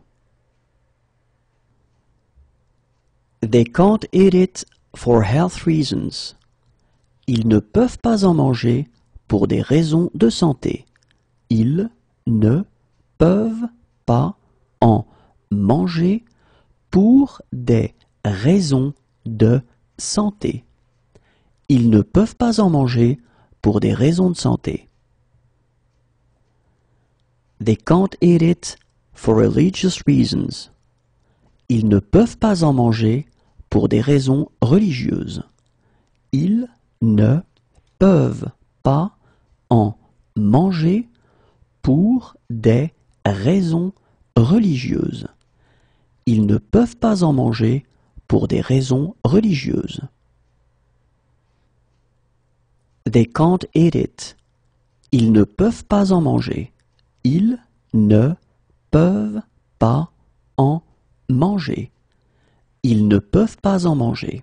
A: They can't eat it for health reasons. Ils ne peuvent pas en manger pour des raisons de santé. Ils ne peuvent pas en manger pour des raisons de santé. Ils ne peuvent pas en manger pour des raisons de santé. They can't eat it for religious reasons. Ils ne peuvent pas en manger pour des raisons religieuses. Ils ne peuvent pas en manger pour des raisons religieuses. Ils ne peuvent pas en manger pour des raisons religieuses. They can't eat it. Ils ne peuvent pas en manger. Ils ne peuvent pas en manger. Ils ne peuvent pas en manger.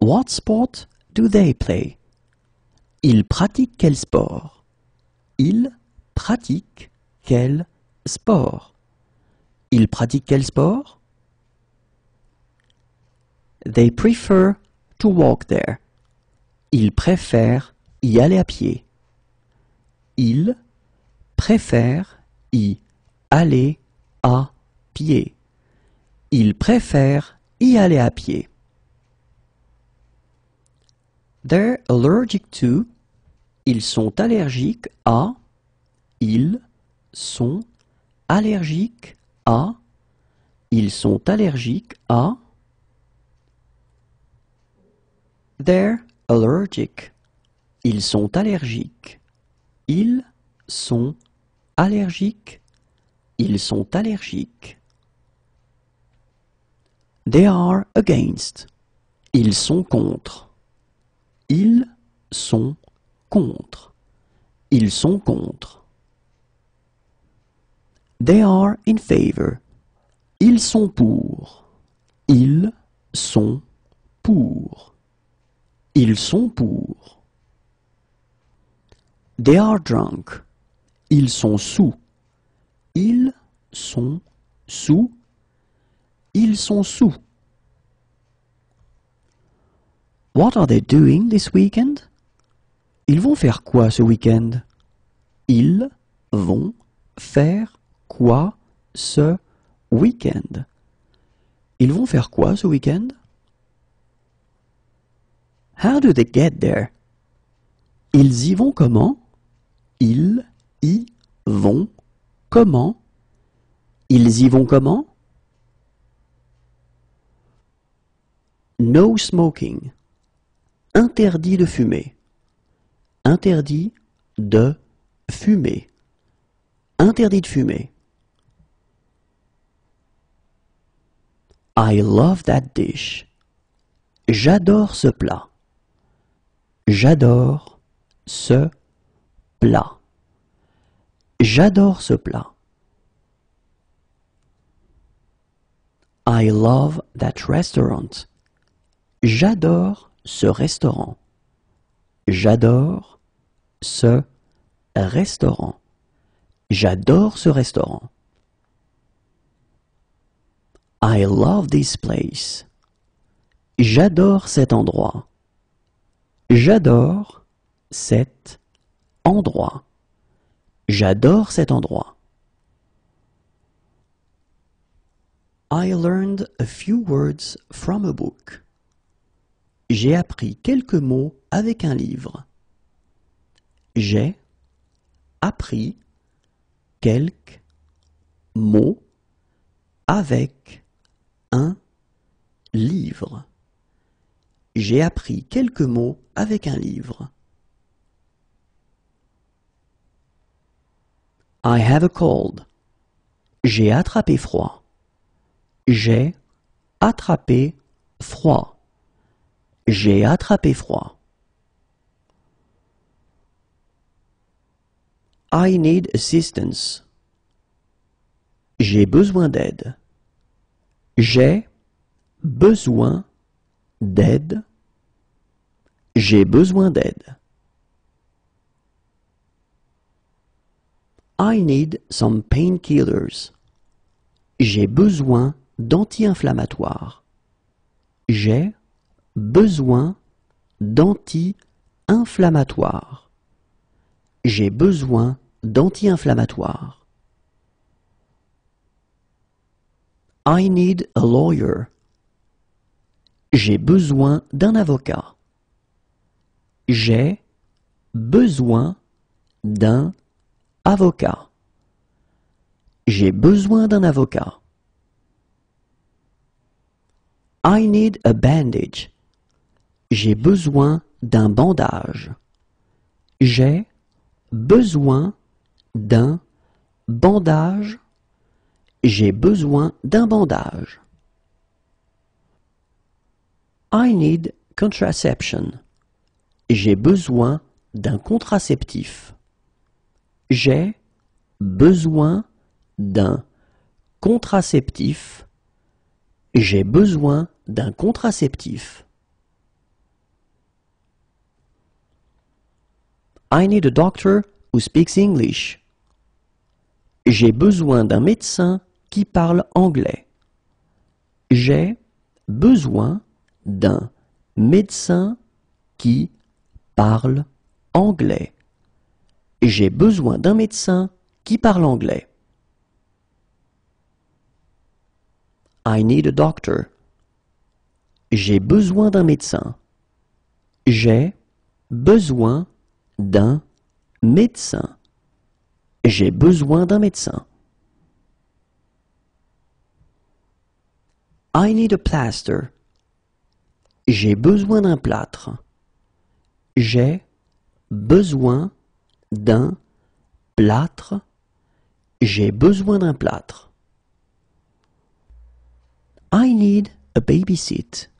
A: What sport do they play? Il pratique quel sport Il pratique quel sport Il pratique quel sport They prefer to walk there. Ils préfèrent y aller à pied. Ils préfèrent y aller à pied. Ils préfèrent y aller à pied. They're allergic to. Ils sont allergiques à. Ils sont allergiques à. Ils sont allergiques à. They're allergic. Ils sont allergiques. Ils sont allergiques. Ils sont allergiques. They are against. Ils sont contre. Ils sont contre. Ils sont contre. They are in favor. Ils sont pour. Ils sont pour. Ils sont pour. They are drunk. Ils sont sous. Ils sont sous. Ils sont sous. What are they doing this weekend? Ils vont faire quoi ce week-end? Ils vont faire quoi ce week Ils vont faire quoi ce week-end? How do they get there? Ils y vont comment? Ils y vont comment? Ils y vont comment? No smoking. Interdit de fumer. Interdit de fumer. Interdit de fumer. I love that dish. J'adore ce plat. J'adore ce plat. J'adore ce plat. I love that restaurant. J'adore ce restaurant. J'adore ce restaurant. J'adore ce restaurant. I love this place. J'adore cet endroit. J'adore cet endroit. J'adore cet endroit. I learned a few words from a book. J'ai appris quelques mots avec un livre. J'ai appris quelques mots avec un livre. J'ai appris quelques mots avec un livre. I have a cold. J'ai attrapé froid. J'ai attrapé froid. J'ai attrapé froid. I need assistance. J'ai besoin d'aide. J'ai besoin d'aide. J'ai besoin d'aide. I need some painkillers. J'ai besoin d'anti-inflammatoires. J'ai besoin danti inflammatoire. J'ai besoin danti inflammatoire. I need a lawyer. J'ai besoin d'un avocat. J'ai besoin d'un avocat. J'ai besoin d'un avocat. I need a bandage. J'ai besoin d'un bandage. J'ai besoin d'un bandage. J'ai besoin d'un bandage. I need contraception. J'ai besoin d'un contraceptif. J'ai besoin d'un contraceptif. J'ai besoin d'un contraceptif. I need a doctor who speaks English. J'ai besoin d'un médecin qui parle anglais. J'ai besoin d'un médecin qui parle anglais. J'ai besoin d'un médecin qui parle anglais. I need a doctor. J'ai besoin d'un médecin. J'ai besoin d'un médecin. J'ai besoin d'un médecin. I need a plaster. J'ai besoin d'un plâtre. J'ai besoin d'un plâtre. J'ai besoin d'un plâtre. I need a babysit.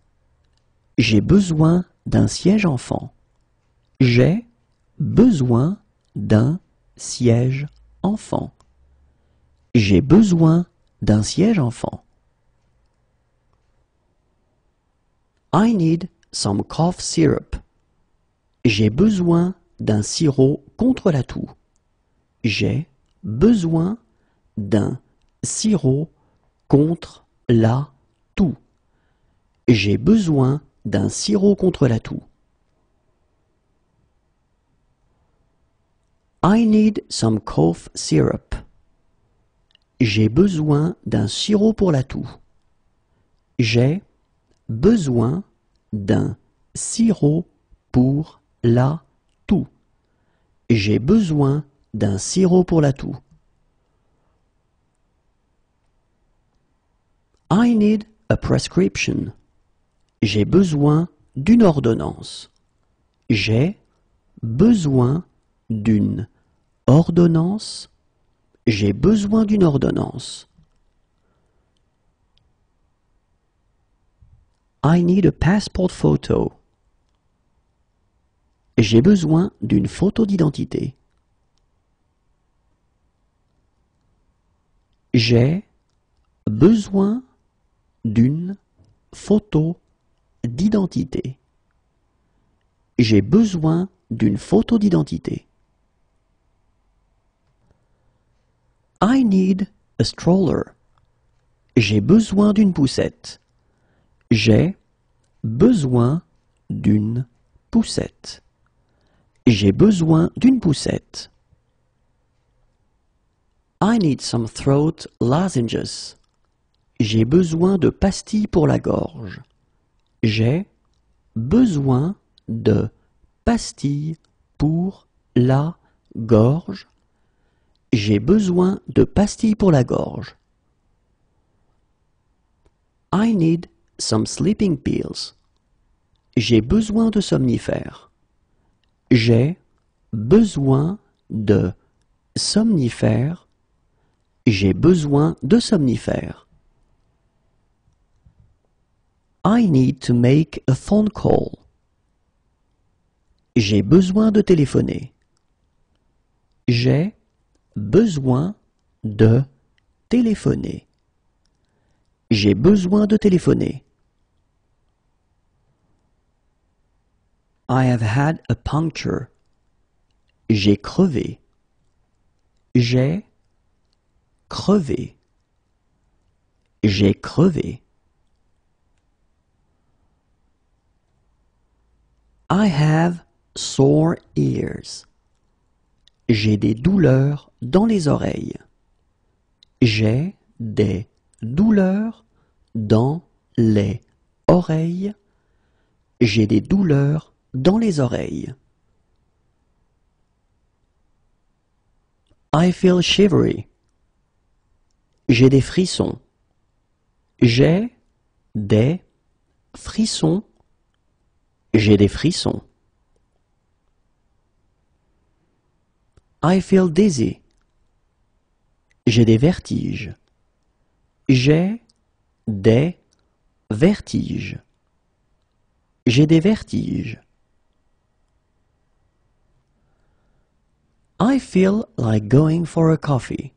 A: J'ai besoin d'un siège enfant. J'ai besoin d'un siège enfant. J'ai besoin d'un siège enfant. I need some cough syrup. J'ai besoin d'un sirop contre la toux. J'ai besoin d'un sirop contre la toux. J'ai besoin d'un sirop contre la toux. I need some cough syrup. J'ai besoin d'un sirop pour la toux. J'ai besoin d'un sirop pour la toux. J'ai besoin d'un sirop pour la toux. I need a prescription. J'ai besoin d'une ordonnance. J'ai besoin d'une Ordonnance J'ai besoin d'une ordonnance. I need a passport photo. J'ai besoin d'une photo d'identité. J'ai besoin d'une photo d'identité. J'ai besoin d'une photo d'identité. I need a stroller. J'ai besoin d'une poussette. J'ai besoin d'une poussette. J'ai besoin d'une poussette. I need some throat lozenges. J'ai besoin de pastilles pour la gorge. J'ai besoin de pastilles pour la gorge. J'ai besoin de pastilles pour la gorge. I need some sleeping pills. J'ai besoin de somnifères. J'ai besoin de somnifères. J'ai besoin de somnifères. I need to make a phone call. J'ai besoin de téléphoner. J'ai besoin de téléphoner. J'ai besoin de téléphoner. I have had a puncture. J'ai crevé. J'ai crevé. J'ai crevé. I have sore ears. J'ai des douleurs dans les oreilles. J'ai des douleurs dans les oreilles. J'ai des douleurs dans les oreilles. I feel shivery. J'ai des frissons. J'ai des frissons. J'ai des frissons. I feel dizzy. J'ai des vertiges. J'ai des vertiges. J'ai des vertiges. I feel like going for a coffee.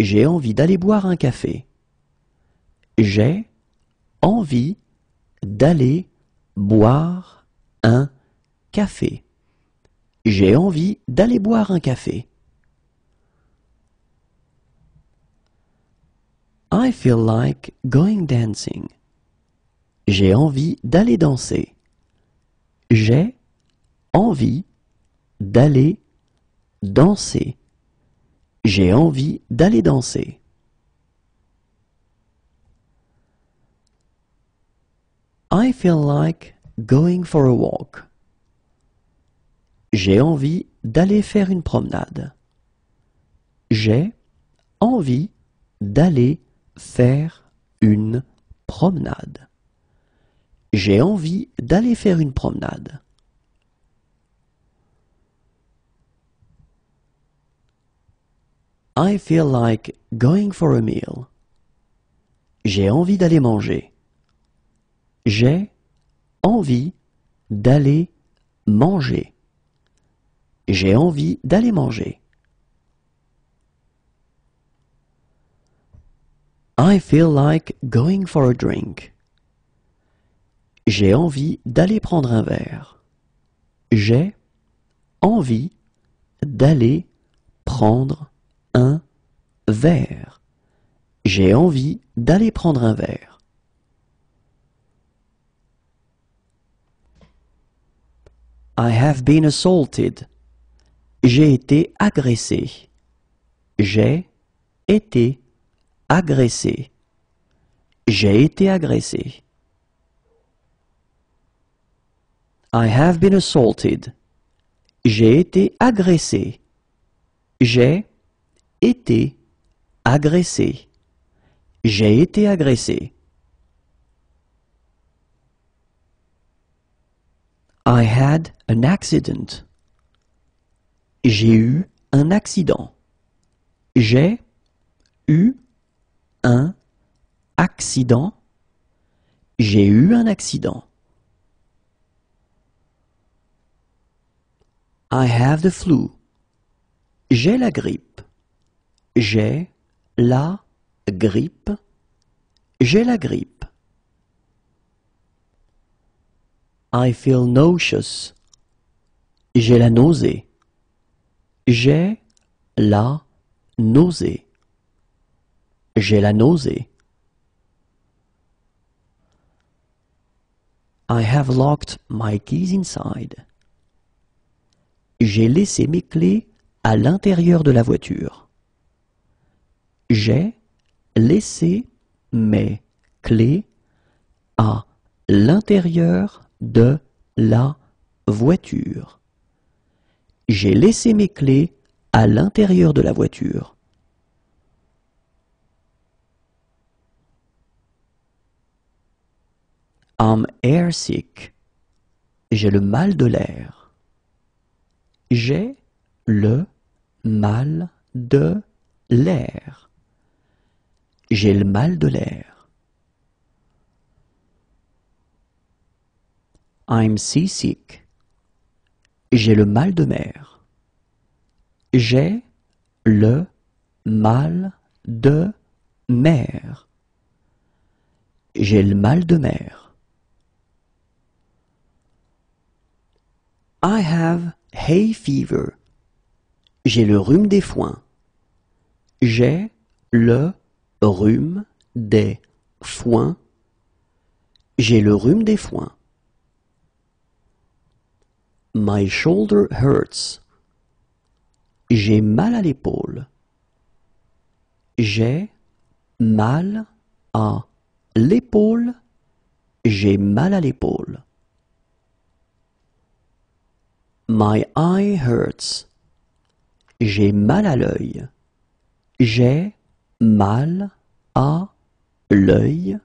A: J'ai envie d'aller boire un café. J'ai envie d'aller boire un café. J'ai envie d'aller boire un café. I feel like going dancing. J'ai envie d'aller danser. J'ai envie d'aller danser. J'ai envie d'aller danser. I feel like going for a walk. J'ai envie d'aller faire une promenade. J'ai envie d'aller faire une promenade. J'ai envie d'aller faire une promenade. I feel like going for a meal. J'ai envie d'aller manger. J'ai envie d'aller manger. J'ai envie d'aller manger. I feel like going for a drink. J'ai envie d'aller prendre un verre. J'ai envie d'aller prendre un verre. J'ai envie d'aller prendre un verre. I have been assaulted. J'ai été agressé. J'ai été agressé. J'ai été agressé. I have been assaulted. J'ai été agressé. J'ai été agressé. J'ai été agressé. I had an accident. J'ai eu un accident. J'ai eu un accident. J'ai eu un accident. I have the flu. J'ai la grippe. J'ai la grippe. J'ai la grippe. I feel nauseous. J'ai la nausée. J'ai la nausée. J'ai la nausée. I have locked my keys inside. J'ai laissé mes clés à l'intérieur de la voiture. J'ai laissé mes clés à l'intérieur de la voiture. J'ai laissé mes clés à l'intérieur de la voiture. I'm airsick. J'ai le mal de l'air. J'ai le mal de l'air. J'ai le mal de l'air. I'm seasick. J'ai le mal de mer. J'ai le mal de mer. J'ai le mal de mer. I have hay fever. J'ai le rhume des foins. J'ai le rhume des foins. J'ai le rhume des foins. My shoulder hurts. J'ai mal à l'épaule. J'ai mal à l'épaule. J'ai mal à l'épaule. My eye hurts. J'ai mal à l'œil. J'ai mal à l'œil.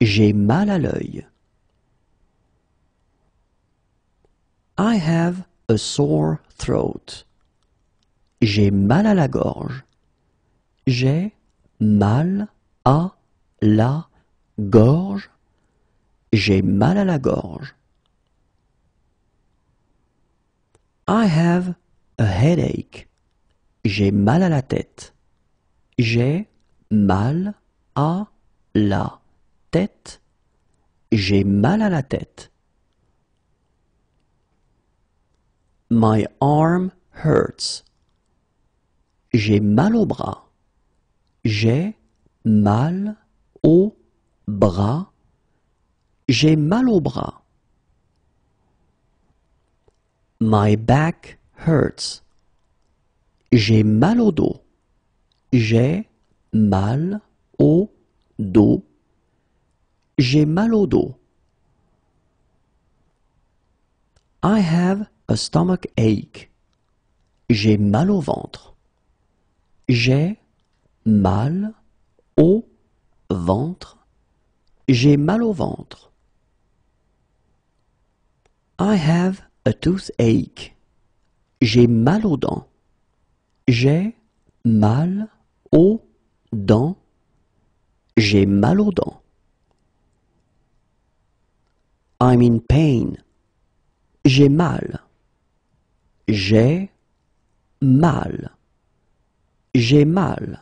A: J'ai mal à l'œil. I have a sore throat. J'ai mal à la gorge. J'ai mal à la gorge. J'ai mal à la gorge. I have a headache. J'ai mal à la tête. J'ai mal à la tête. J'ai mal à la tête. My arm hurts. J'ai mal au bras. J'ai mal au bras. J'ai mal au bras. My back hurts. J'ai mal au dos. J'ai mal au dos. J'ai mal au dos. I have a stomach ache. J'ai mal au ventre. J'ai mal au ventre. J'ai mal au ventre. I have a toothache. J'ai mal aux dents. J'ai mal aux dents. J'ai mal aux dents. I'm in pain. J'ai mal. J'ai mal. J'ai mal.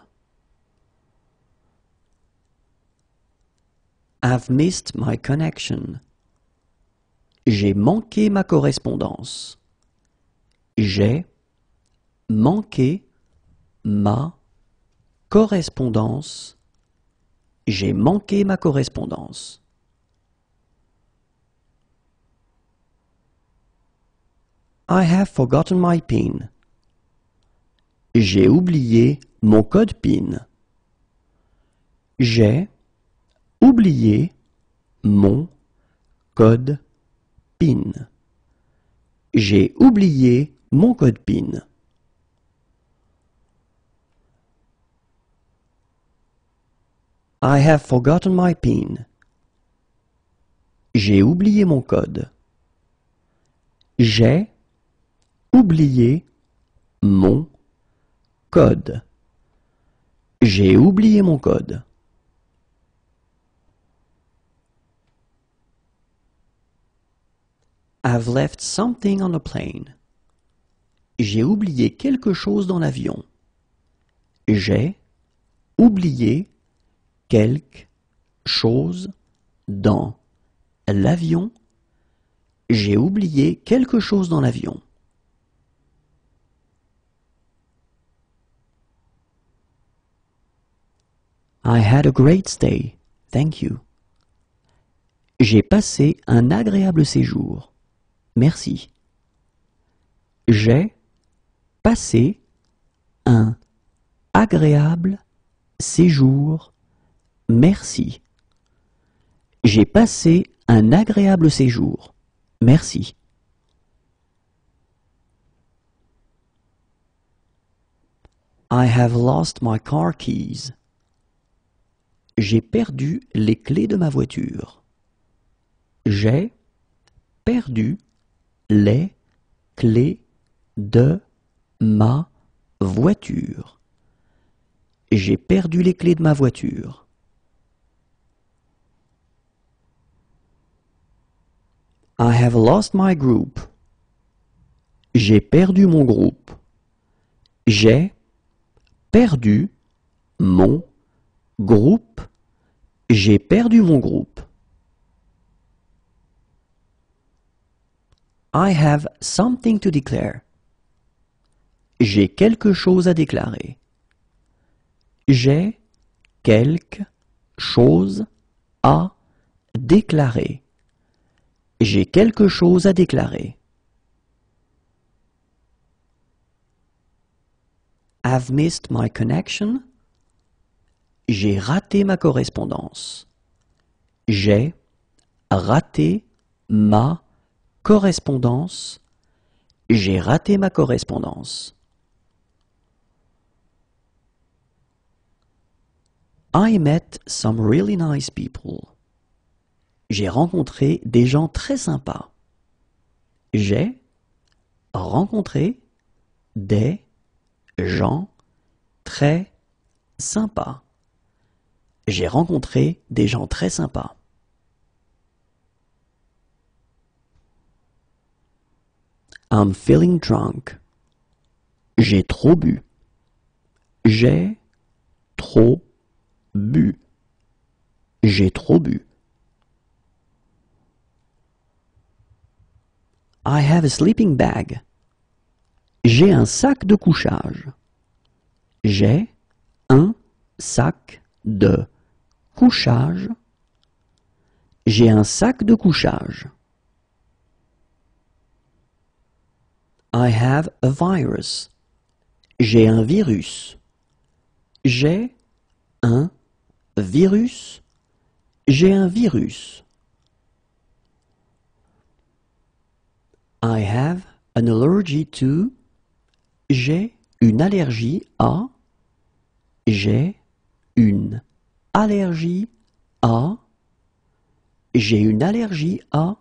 A: I've missed my connection. J'ai manqué ma correspondance. J'ai manqué ma correspondance. J'ai manqué ma correspondance. I have forgotten my PIN. J'ai oublié mon code PIN. J'ai oublié mon code PIN. J'ai oublié mon code PIN. I have forgotten my PIN. J'ai oublié mon code. J'ai oublié mon code. J'ai oublié mon code. I've left something on the plane. J'ai oublié quelque chose dans l'avion. J'ai oublié quelque chose dans l'avion. J'ai oublié quelque chose dans l'avion. I had a great stay, thank you. J'ai passé un agréable séjour, merci. J'ai passé un agréable séjour, merci. J'ai passé un agréable séjour, merci. I have lost my car keys. J'ai perdu les clés de ma voiture. J'ai perdu les clés de ma voiture. J'ai perdu les clés de ma voiture. I have lost my group. J'ai perdu mon groupe. J'ai perdu mon Groupe J'ai perdu mon groupe. I have something to declare. J'ai quelque chose à déclarer. J'ai quelque chose à déclarer. J'ai quelque chose à déclarer. I've missed my connection. J'ai raté ma correspondance. J'ai raté ma correspondance. J'ai raté ma correspondance. I met some really nice people. J'ai rencontré des gens très sympas. J'ai rencontré des gens très sympas. J'ai rencontré des gens très sympas. I'm feeling drunk. J'ai trop bu. J'ai trop bu. J'ai trop bu. I have a sleeping bag. J'ai un sac de couchage. J'ai un sac de couchage. J'ai un sac de couchage. I have a virus. J'ai un virus. J'ai un virus. J'ai un virus. I have an allergy to. J'ai une allergie à. J'ai une allergie à. J'ai une allergie à.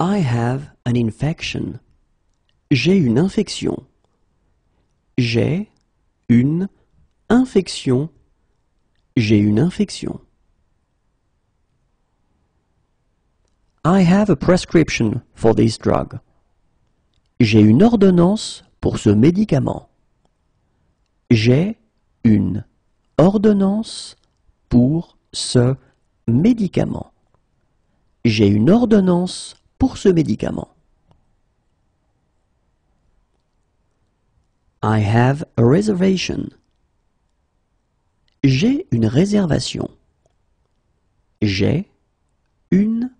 A: I have an infection. J'ai une infection. J'ai une infection. J'ai une infection. I have a prescription for this drug. J'ai une ordonnance pour ce médicament. J'ai une ordonnance pour ce médicament. J'ai une ordonnance pour ce médicament. I have a reservation. J'ai une réservation. J'ai une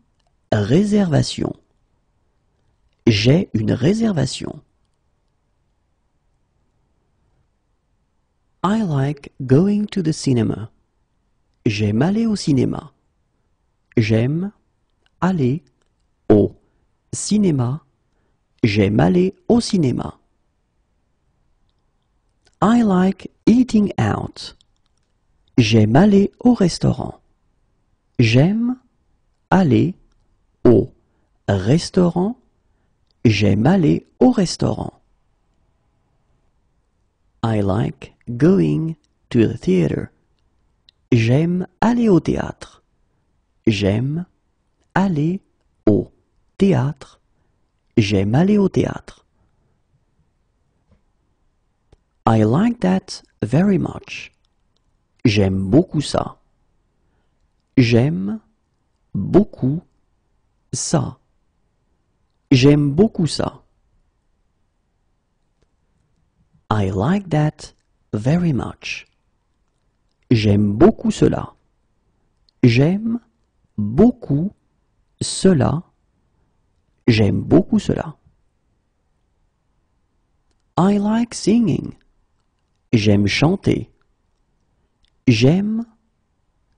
A: réservation. J'ai une réservation. I like going to the cinema. J'aime aller au cinéma. J'aime aller au cinéma. J'aime aller au cinéma. I like eating out. J'aime aller au restaurant. J'aime aller au restaurant. J'aime aller au restaurant. I like going to the theater. J'aime aller au théâtre. J'aime aller au théâtre. J'aime aller au théâtre. I like that very much. J'aime beaucoup ça. J'aime beaucoup ça. J'aime beaucoup ça. I like that very much. J'aime beaucoup cela. J'aime beaucoup cela. J'aime beaucoup cela. I like singing. J'aime chanter. J'aime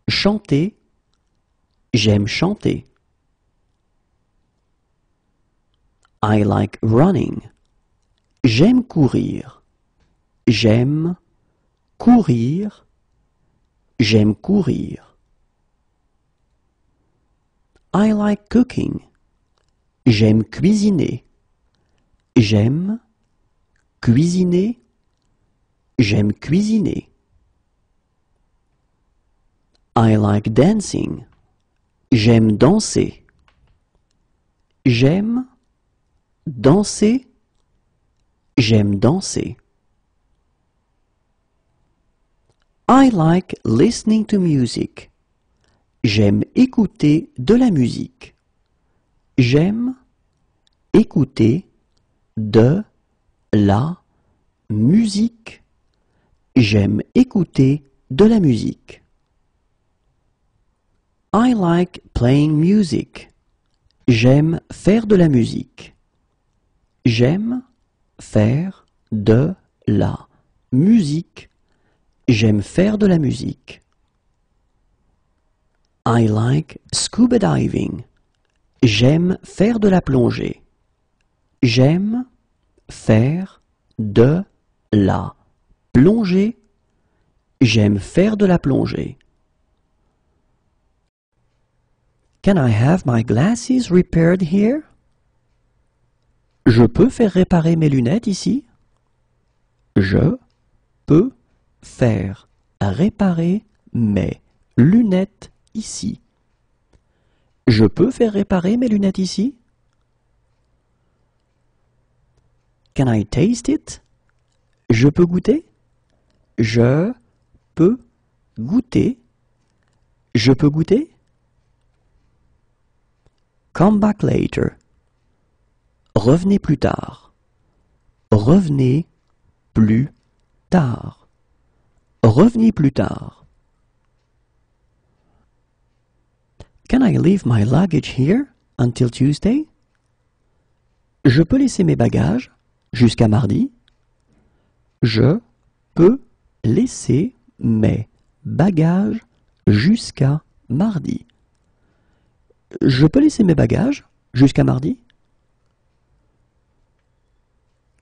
A: chanter. J'aime chanter. I like running. J'aime courir. J'aime courir. J'aime courir. I like cooking. J'aime cuisiner. J'aime cuisiner. J'aime cuisiner. I like dancing. J'aime danser. J'aime danser. J'aime danser. I like listening to music. J'aime écouter de la musique. J'aime écouter de la musique. J'aime écouter de la musique. I like playing music. J'aime faire de la musique. J'aime faire de la musique. J'aime faire de la musique. I like scuba diving. J'aime faire de la plongée. J'aime faire de la plongée. J'aime faire de la plongée. Can I have my glasses repaired here? Je peux faire réparer mes lunettes ici? Je peux faire réparer mes lunettes ici. Je peux faire réparer mes lunettes ici? Can I taste it? Je peux goûter? Je peux goûter? Je peux goûter? Come back later. Revenez plus tard. Revenez plus tard. Revenez plus tard. Can I leave my luggage here until Tuesday? Je peux laisser mes bagages jusqu'à mardi. Je peux laisser mes bagages jusqu'à mardi. Je peux laisser mes bagages jusqu'à mardi?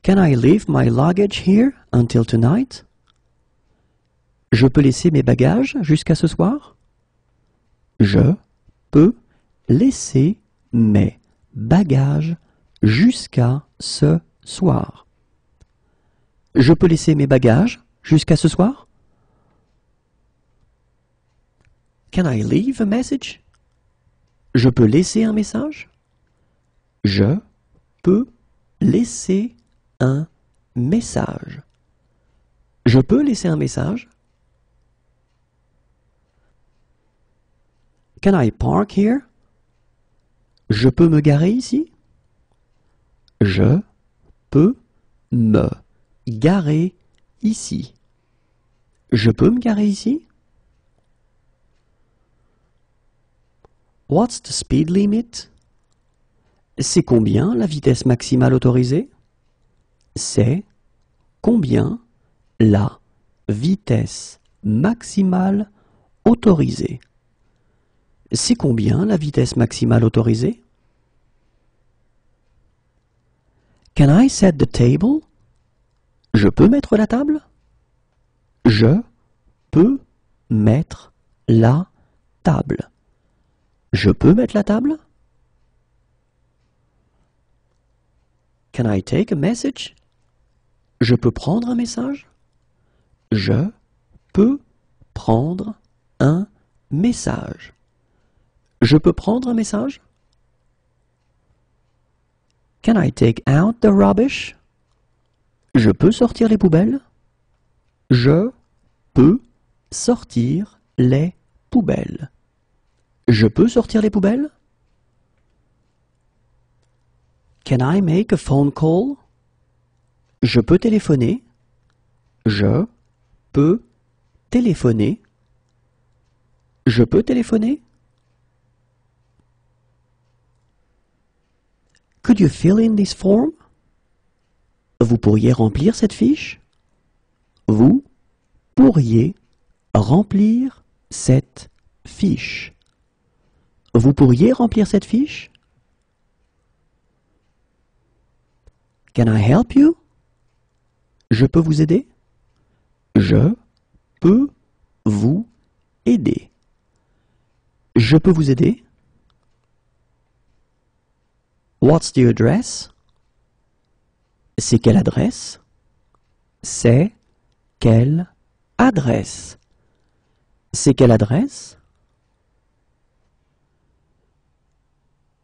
A: Can I leave my luggage here until tonight? Je peux laisser mes bagages jusqu'à ce soir Je peux laisser mes bagages jusqu'à ce soir. Je peux laisser mes bagages jusqu'à ce soir Can I leave a message Je peux laisser un message Je peux laisser un message. Je peux laisser un message Can I park here? Je peux me garer ici? Je peux me garer ici. Je peux me garer ici? What's the speed limit? C'est combien la vitesse maximale autorisée? C'est combien la vitesse maximale autorisée? C'est combien la vitesse maximale autorisée? Can I set the table? Je peux mettre la table? Je peux mettre la table. Je peux mettre la table? Can I take a message? Je peux prendre un message? Je peux prendre un message. Je peux prendre un message? Can I take out the rubbish? Je peux sortir les poubelles? Je peux sortir les poubelles. Je peux sortir les poubelles? Can I make a phone call? Je peux téléphoner. Je peux téléphoner. Je peux téléphoner? Could you fill in this form? Vous pourriez remplir cette fiche? Vous pourriez remplir cette fiche. Vous pourriez remplir cette fiche? Can I help you? Je peux vous aider? Je peux vous aider. Je peux vous aider? What's the address? C'est quelle adresse? C'est quelle adresse? C'est quelle adresse?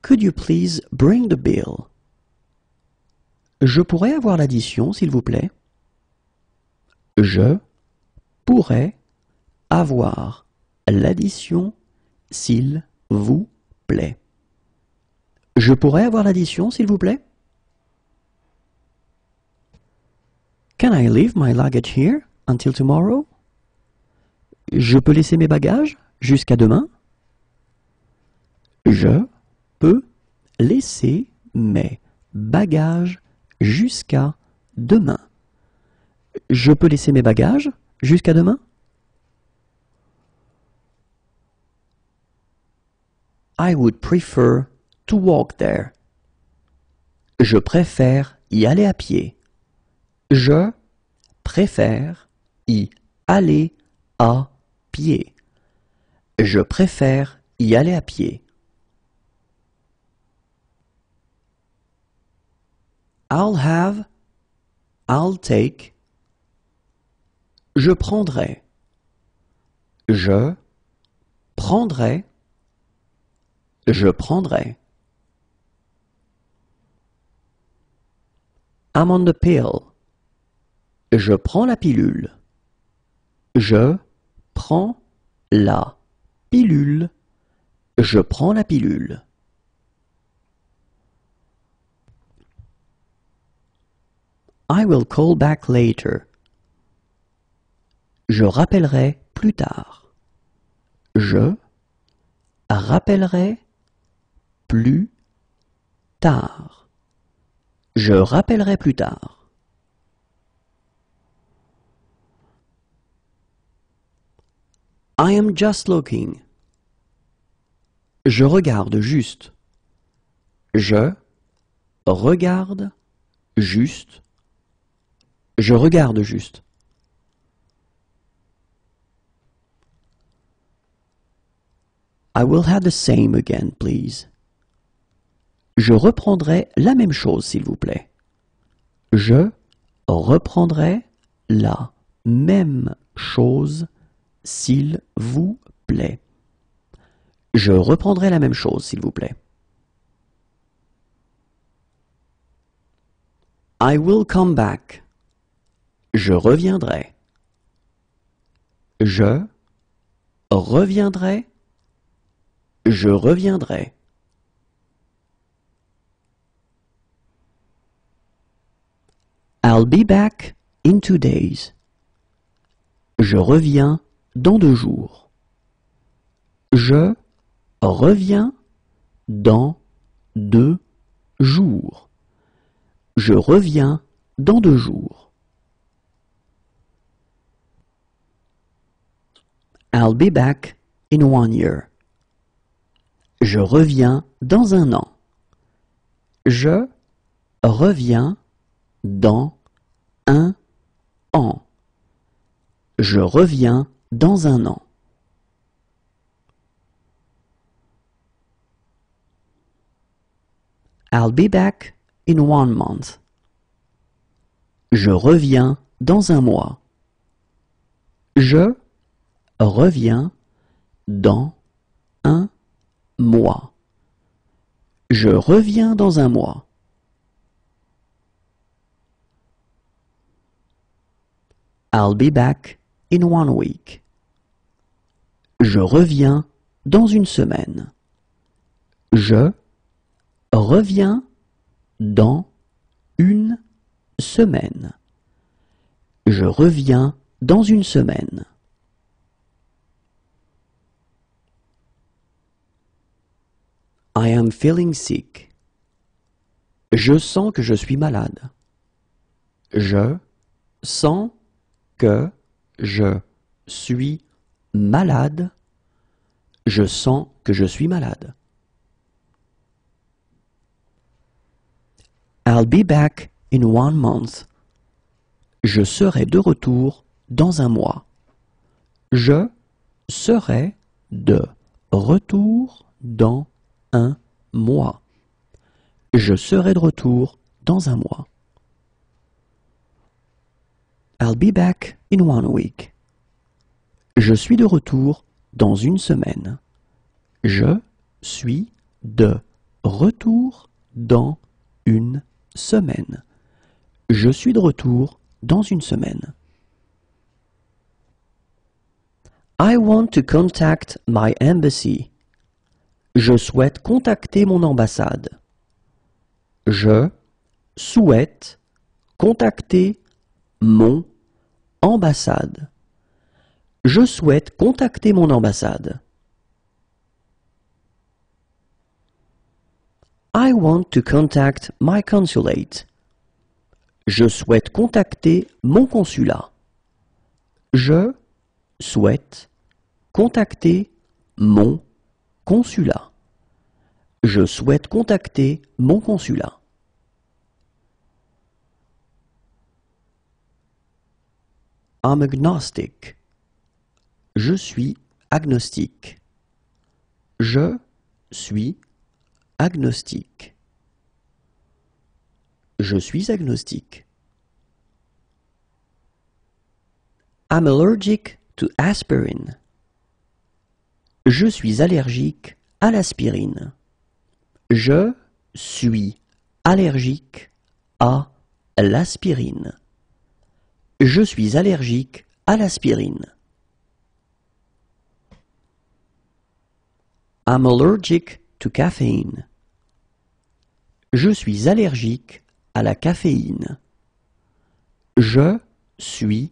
A: Could you please bring the bill? Je pourrais avoir l'addition, s'il vous plaît? Je pourrais avoir l'addition, s'il vous plaît. Je pourrais avoir l'addition, s'il vous plaît? Can I leave my luggage here until tomorrow? Je peux laisser mes bagages jusqu'à demain? Je peux laisser mes bagages jusqu'à demain. Je peux laisser mes bagages jusqu'à demain? I would prefer to walk there. Je préfère y aller à pied. Je préfère y aller à pied. Je préfère y aller à pied. I'll have, I'll take. Je prendrai. Je prendrai. Je prendrai. I'm on the pill. Je prends la pilule. Je prends la pilule. Je prends la pilule. I will call back later. Je rappellerai plus tard. Je rappellerai plus tard. Je rappellerai plus tard. I am just looking. Je regarde juste. Je regarde juste. Je regarde juste. I will have the same again, please. Je reprendrai la même chose, s'il vous plaît. Je reprendrai la même chose, s'il vous plaît. Je reprendrai la même chose, s'il vous plaît. I will come back. Je reviendrai. Je reviendrai. Je reviendrai. I'll be back in two days. Je reviens dans deux jours. Je reviens dans deux jours. Je reviens dans deux jours. I'll be back in one year. Je reviens dans un an. Je reviens dans un Je reviens dans un an. I'll be back in one month. Je reviens dans un mois. Je reviens dans un mois. Je reviens dans un mois. I'll be back in one week. Je reviens dans une semaine. Je reviens dans une semaine. Je reviens dans une semaine. I am feeling sick. Je sens que je suis malade. Je sens que je suis malade. Je sens que je suis malade. I'll be back in one month. Je serai de retour dans un mois. Je serai de retour dans un mois. Je serai de retour dans un mois. I'll be back in one week. Je suis de retour dans une semaine. Je suis de retour dans une semaine. Je suis de retour dans une semaine. I want to contact my embassy. Je souhaite contacter mon ambassade. Je souhaite contacter mon ambassade. Je souhaite contacter mon ambassade. I want to contact my consulate. Je souhaite contacter mon consulat. Je souhaite contacter mon consulat. Je souhaite contacter mon consulat. I'm agnostic. Je suis agnostique. Je suis agnostique. Je suis agnostique. I'm allergic to aspirin. Je suis allergique à l'aspirine. Je suis allergique à l'aspirine. Je suis allergique à l'aspirine. I'm allergic to caffeine. Je suis allergique à la caféine. Je suis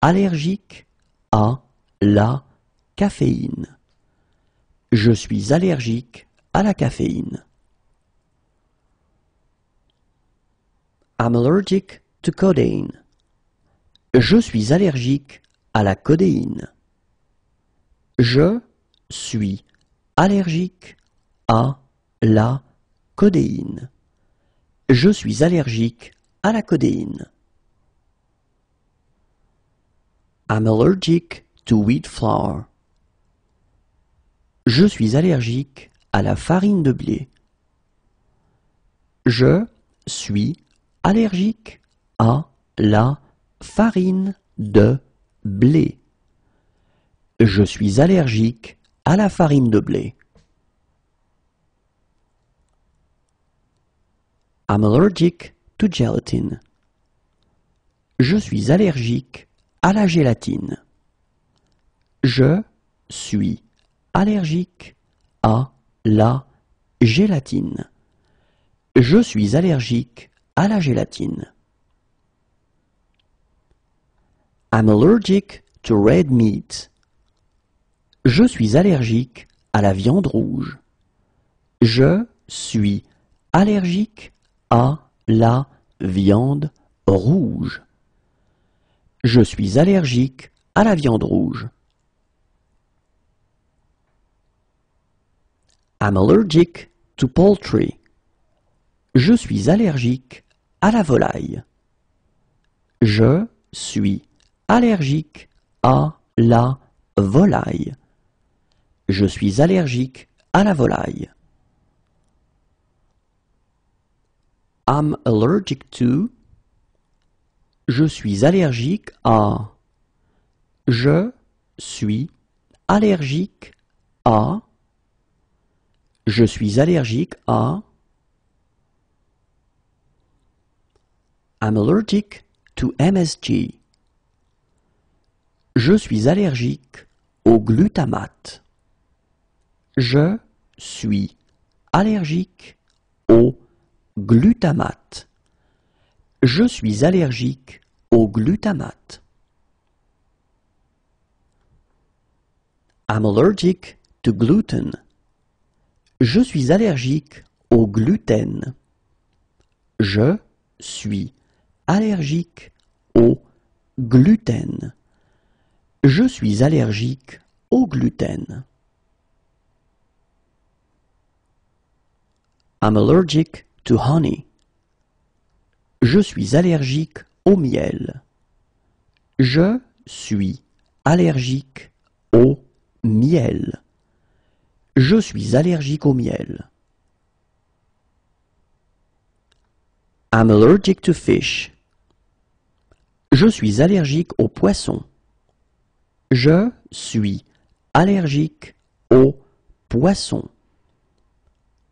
A: allergique à la caféine. Je suis allergique à la caféine. I'm allergic to codeine. Je suis allergique à la codéine. Je suis allergique à la codéine. Je suis allergique à la codéine. I'm allergic to wheat flour. Je suis allergique à la farine de blé. Je suis allergique à la farine de blé. Je suis allergique à la farine de blé. am allergic to gelatin. Je suis allergique à la gélatine. Je suis allergique à la gélatine. Je suis allergique à la gélatine. I'm allergic to red meat. Je suis allergique à la viande rouge. Je suis allergique à la viande rouge. Je suis allergique à la viande rouge. I'm allergic to poultry. Je suis allergique à la volaille. Je suis allergique à la volaille. Je suis allergique à la volaille. I'm allergic to. Je suis allergique à. Je suis allergique à. Je suis allergique à. I'm allergic to MSG. Je suis allergique au glutamate. Je suis allergique au glutamate. Je suis allergique au glutamate. I'm allergic to gluten. Je suis allergique au gluten. Je suis allergique au gluten. Je suis allergique au gluten. I'm allergic to honey. Je suis allergique au miel. Je suis allergique au miel. Je suis allergique au miel. I'm allergic to fish. Je suis allergique aux poissons. Je suis allergique au poisson.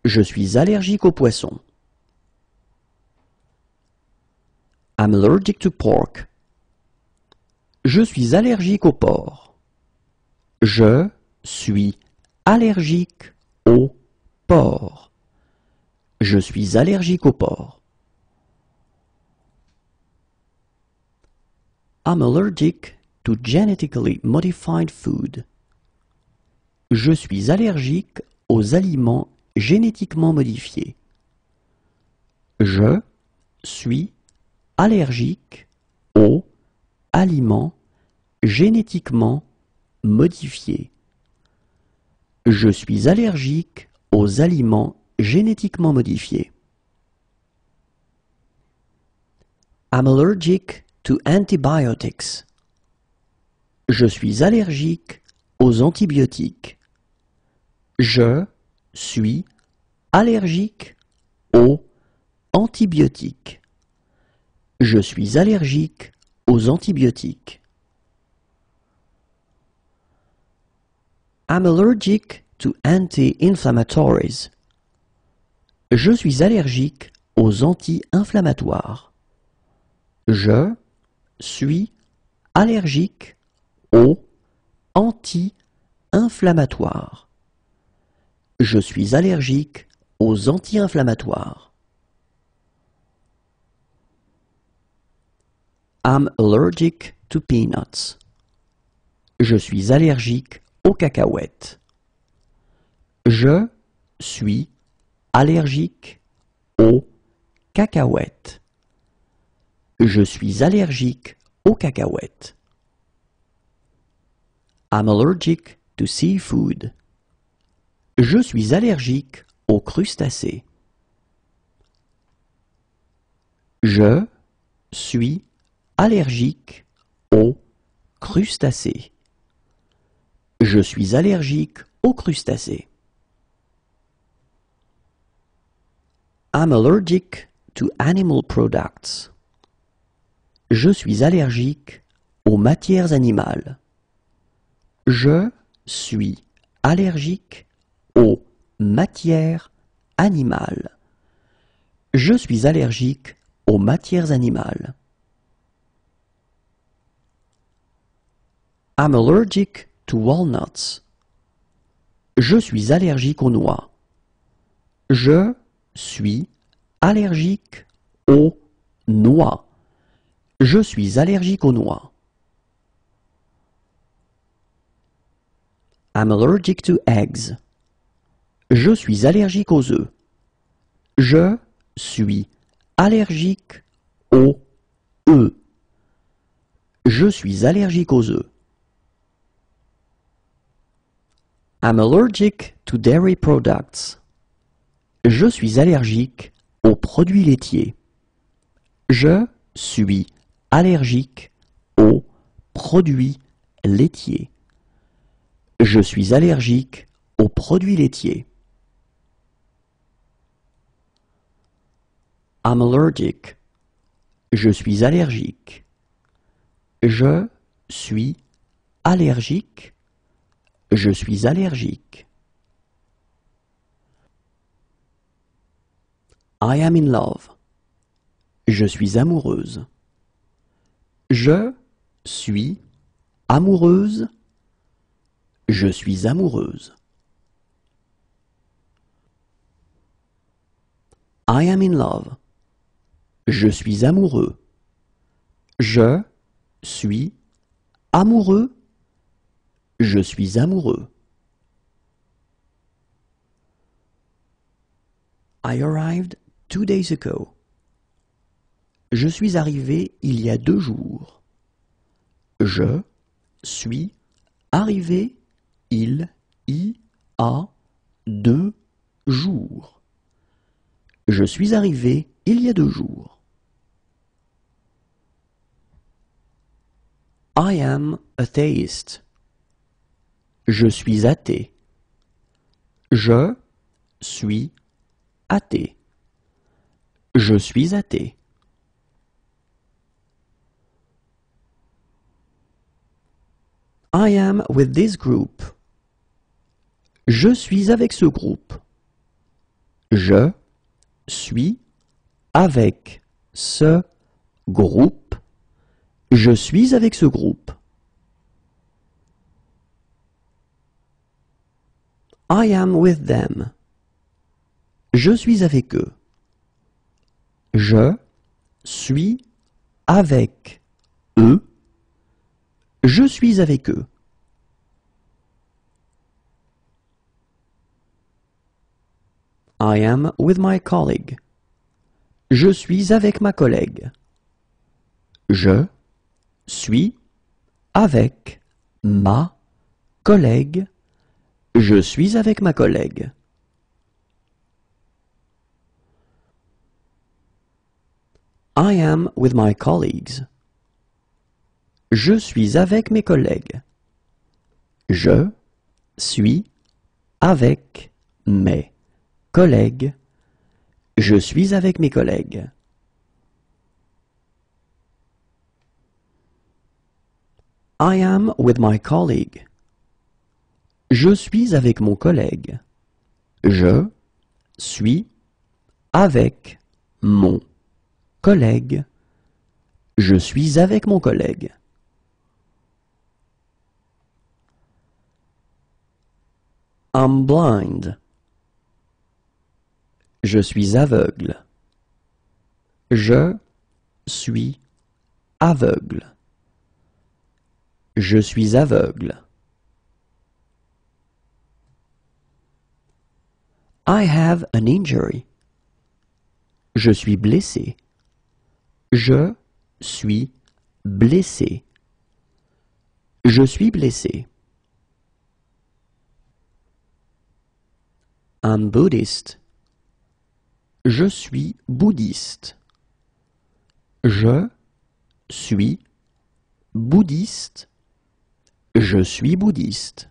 A: Je suis allergique au poisson. I'm allergic to pork. Je suis allergique au porc. Je suis allergique au porc. Je suis allergique au porc. I'm allergic modified food. Je suis allergique aux aliments génétiquement modifiés. Je suis allergique aux aliments génétiquement modifiés. Je suis allergique aux aliments génétiquement modifiés. I'm allergic to antibiotics. Je suis allergique aux antibiotiques. Je suis allergique aux antibiotiques. Je suis allergique aux antibiotiques. I'm allergic to anti-inflammatories. Je suis allergique aux anti-inflammatoires. Je suis allergique aux anti-inflammatoires. Je suis allergique aux anti-inflammatoires. I'm allergic to peanuts. Je suis allergique aux cacahuètes. Je suis allergique aux cacahuètes. Je suis allergique aux cacahuètes. I'm allergic to seafood. Je suis allergique aux crustacés. Je suis allergique aux crustacés. Je suis allergique aux crustacés. I'm allergic to animal products. Je suis allergique aux matières animales. Je suis allergique aux matières animales. Je suis allergique aux matières animales. I'm allergic to walnuts. Je suis allergique aux noix. Je suis allergique aux noix. Je suis allergique aux noix. I'm allergic to eggs. Je suis allergique aux œufs. Je suis allergique aux œufs. Je suis allergique aux œufs. I'm allergic to dairy products. Je suis allergique aux produits laitiers. Je suis allergique aux produits laitiers. Je suis allergique aux produits laitiers. I'm allergic. Je suis allergique. Je suis allergique. Je suis allergique. I am in love. Je suis amoureuse. Je suis amoureuse. Je suis amoureuse. I am in love. Je suis amoureux. Je suis amoureux. Je suis amoureux. I arrived two days ago. Je suis arrivé il y a deux jours. Je suis arrivé il y a deux jours. Je suis arrivé il y a deux jours. I am a atheist. Je suis athée. Je suis athée. Je suis athée. I am with this group. Je suis avec ce groupe. Je suis avec ce groupe. Je suis avec ce groupe. I am with them. Je suis avec eux. Je suis avec eux. Je suis avec eux. I am with my colleague. Je suis avec ma collègue. Je suis avec ma collègue. Je suis avec ma collègue. I am with my colleagues. Je suis avec mes collègues. Je suis avec mes Collègue, Je suis avec mes collègues. I am with my colleague. Je suis avec mon collègue. Je suis avec mon collègue. Je suis avec mon collègue. I'm blind. Je suis aveugle. Je suis aveugle. Je suis aveugle. I have an injury. Je suis blessé. Je suis blessé. Je suis blessé. Un Buddhist. Je suis bouddhiste. Je suis bouddhiste. Je suis bouddhiste.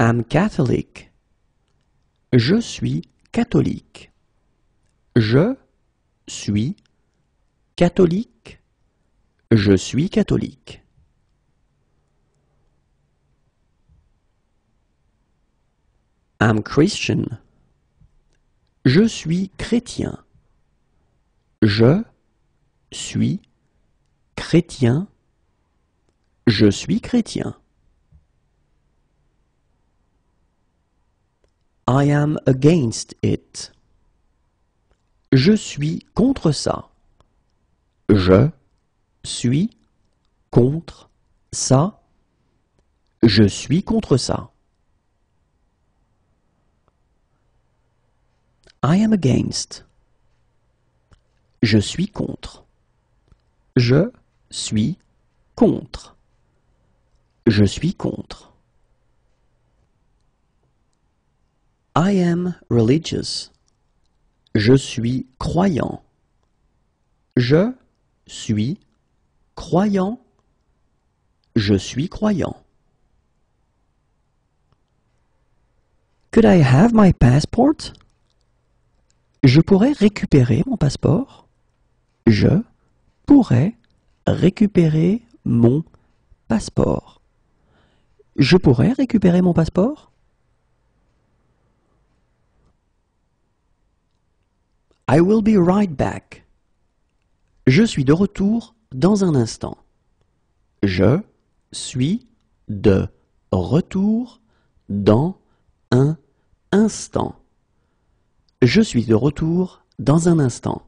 A: I'm Catholique. Je suis catholique. Je suis catholique. Je suis catholique. am Christian. Je suis chrétien. Je suis chrétien. Je suis chrétien. I am against it. Je suis contre ça. Je suis contre ça. Je suis contre ça. I am against. Je suis contre. Je suis contre. Je suis contre. I am religious. Je suis croyant. Je suis croyant. Je suis croyant. Could I have my passport? Je pourrais récupérer mon passeport Je pourrais récupérer mon passeport. Je pourrais récupérer mon passeport I will be right back. Je suis de retour dans un instant. Je suis de retour dans un instant. Je suis de retour dans un instant.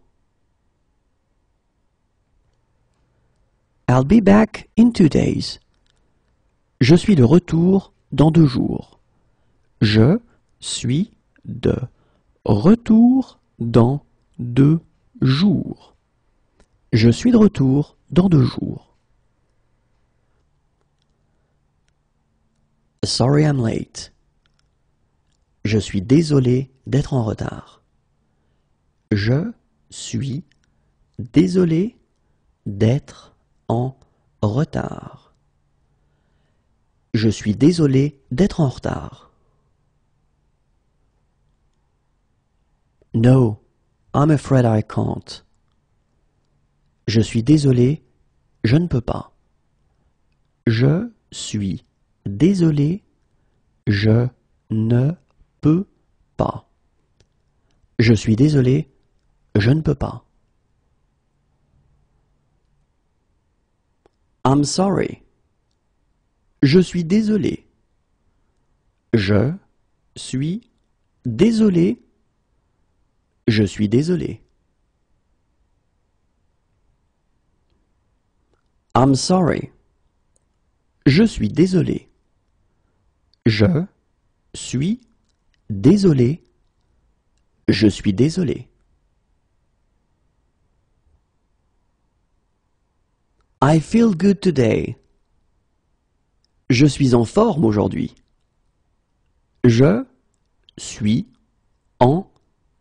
A: I'll be back in two days. Je suis de retour dans deux jours. Je suis de retour dans deux jours. Je suis de retour dans deux jours. Sorry I'm late. Je suis désolé d'être en retard. Je suis désolé d'être en retard. Je suis désolé d'être en retard. No, I'm afraid I can't. Je suis désolé, je ne peux pas. Je suis désolé, je ne peux pas. Je suis désolé, je ne peux pas. I'm sorry. Je suis désolé. Je suis désolé. Je suis désolé. I'm sorry. Je suis désolé. Je suis désolé. Je suis désolé. I feel good today. Je suis en forme aujourd'hui. Je suis en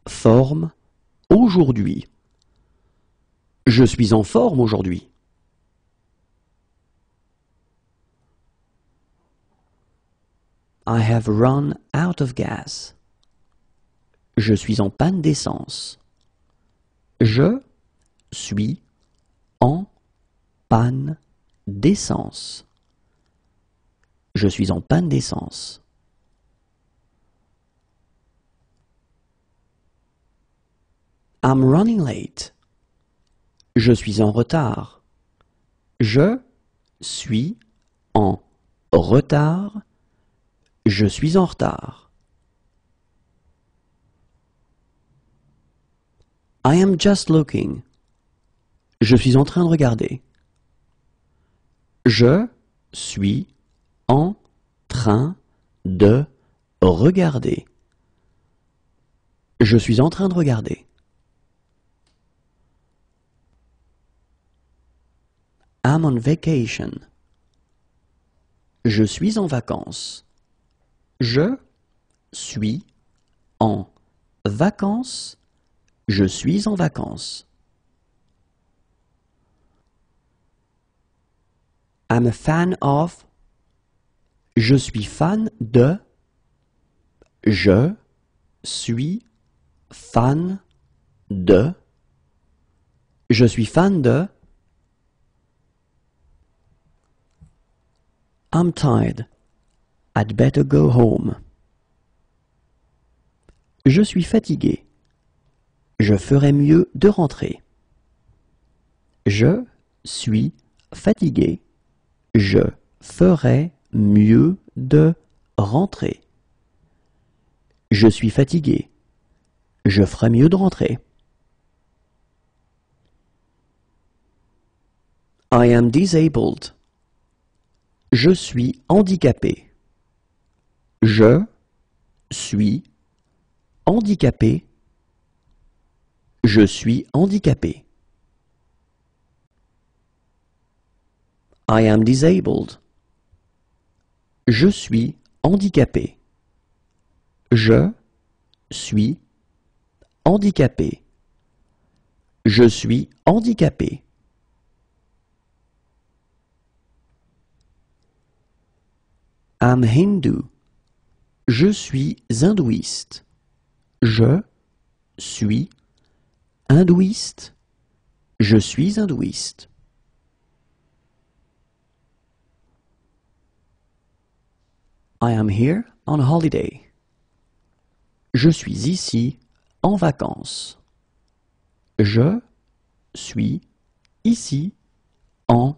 A: forme aujourd'hui. Je suis en forme aujourd'hui. I have run out of gas. Je suis en panne d'essence. Je suis en panne d'essence. Je suis en panne d'essence. I'm running late. Je suis en retard. Je suis en retard. Je suis en retard. I am just looking. Je suis en train de regarder. Je suis en train de regarder. Je suis en train de regarder. I'm on vacation. Je suis en vacances. Je suis en vacances je suis en vacances. I'm a fan of. Je suis fan de. Je suis fan de. Je suis fan de. I'm tired. I'd better go home. Je suis fatigué. Je ferais mieux de rentrer. Je suis fatigué. Je ferais mieux de rentrer. Je suis fatigué. Je ferais mieux de rentrer. I am disabled. Je suis handicapé. Je suis handicapé je suis handicapé. I am disabled. Je suis handicapé. Je suis handicapé. Je suis handicapé. am Hindu. Je suis hindouiste. Je suis Hindouiste Je suis hindouiste. I am here on holiday. Je suis ici en vacances. Je suis ici en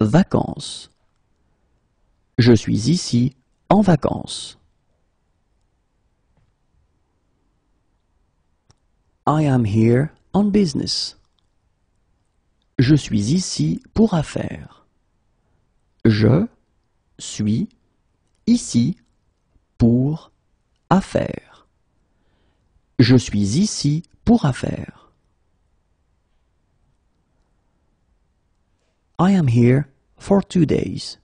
A: vacances. Je suis ici en vacances. I am here on business. Je suis ici pour affaires. Je suis ici pour affaires. Je suis ici pour affaires. I am here for two days.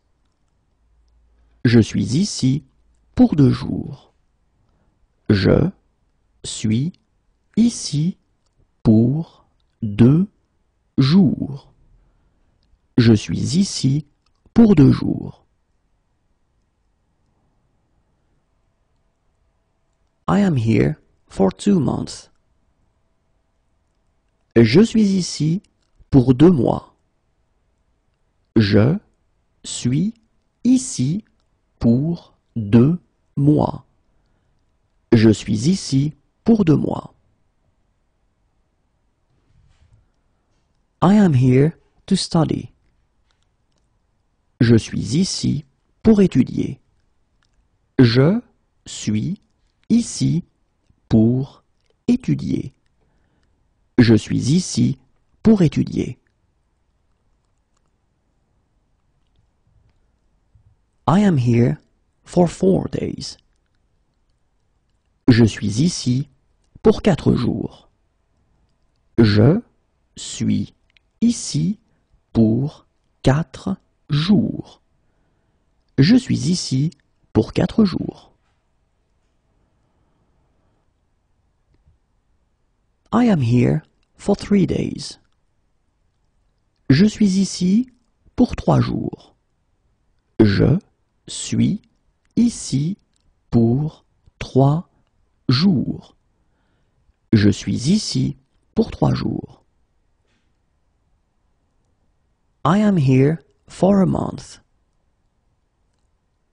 A: Je suis ici pour deux jours. Je suis ici pour deux jours. Je suis ici pour deux jours. I am here for two months. Je suis ici pour deux mois. Je suis ici pour deux mois. Je suis ici pour deux mois. I am here to study. Je suis ici pour étudier. Je suis ici pour étudier. Je suis ici pour étudier. I am here for four days. Je suis ici pour quatre jours. Je suis ici pour quatre jours. Je suis ici pour quatre jours. I am here for three days. Je suis ici pour trois jours. Je suis ici pour trois jours. Je suis ici pour trois jours. I am here for a month.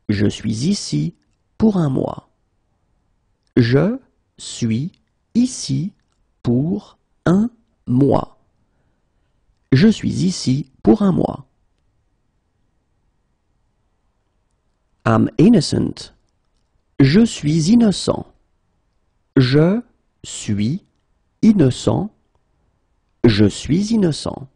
A: Je suis ici pour un mois. Je suis ici pour un mois. Je suis ici pour un mois. I'm innocent. Je suis innocent. Je suis innocent. Je suis innocent.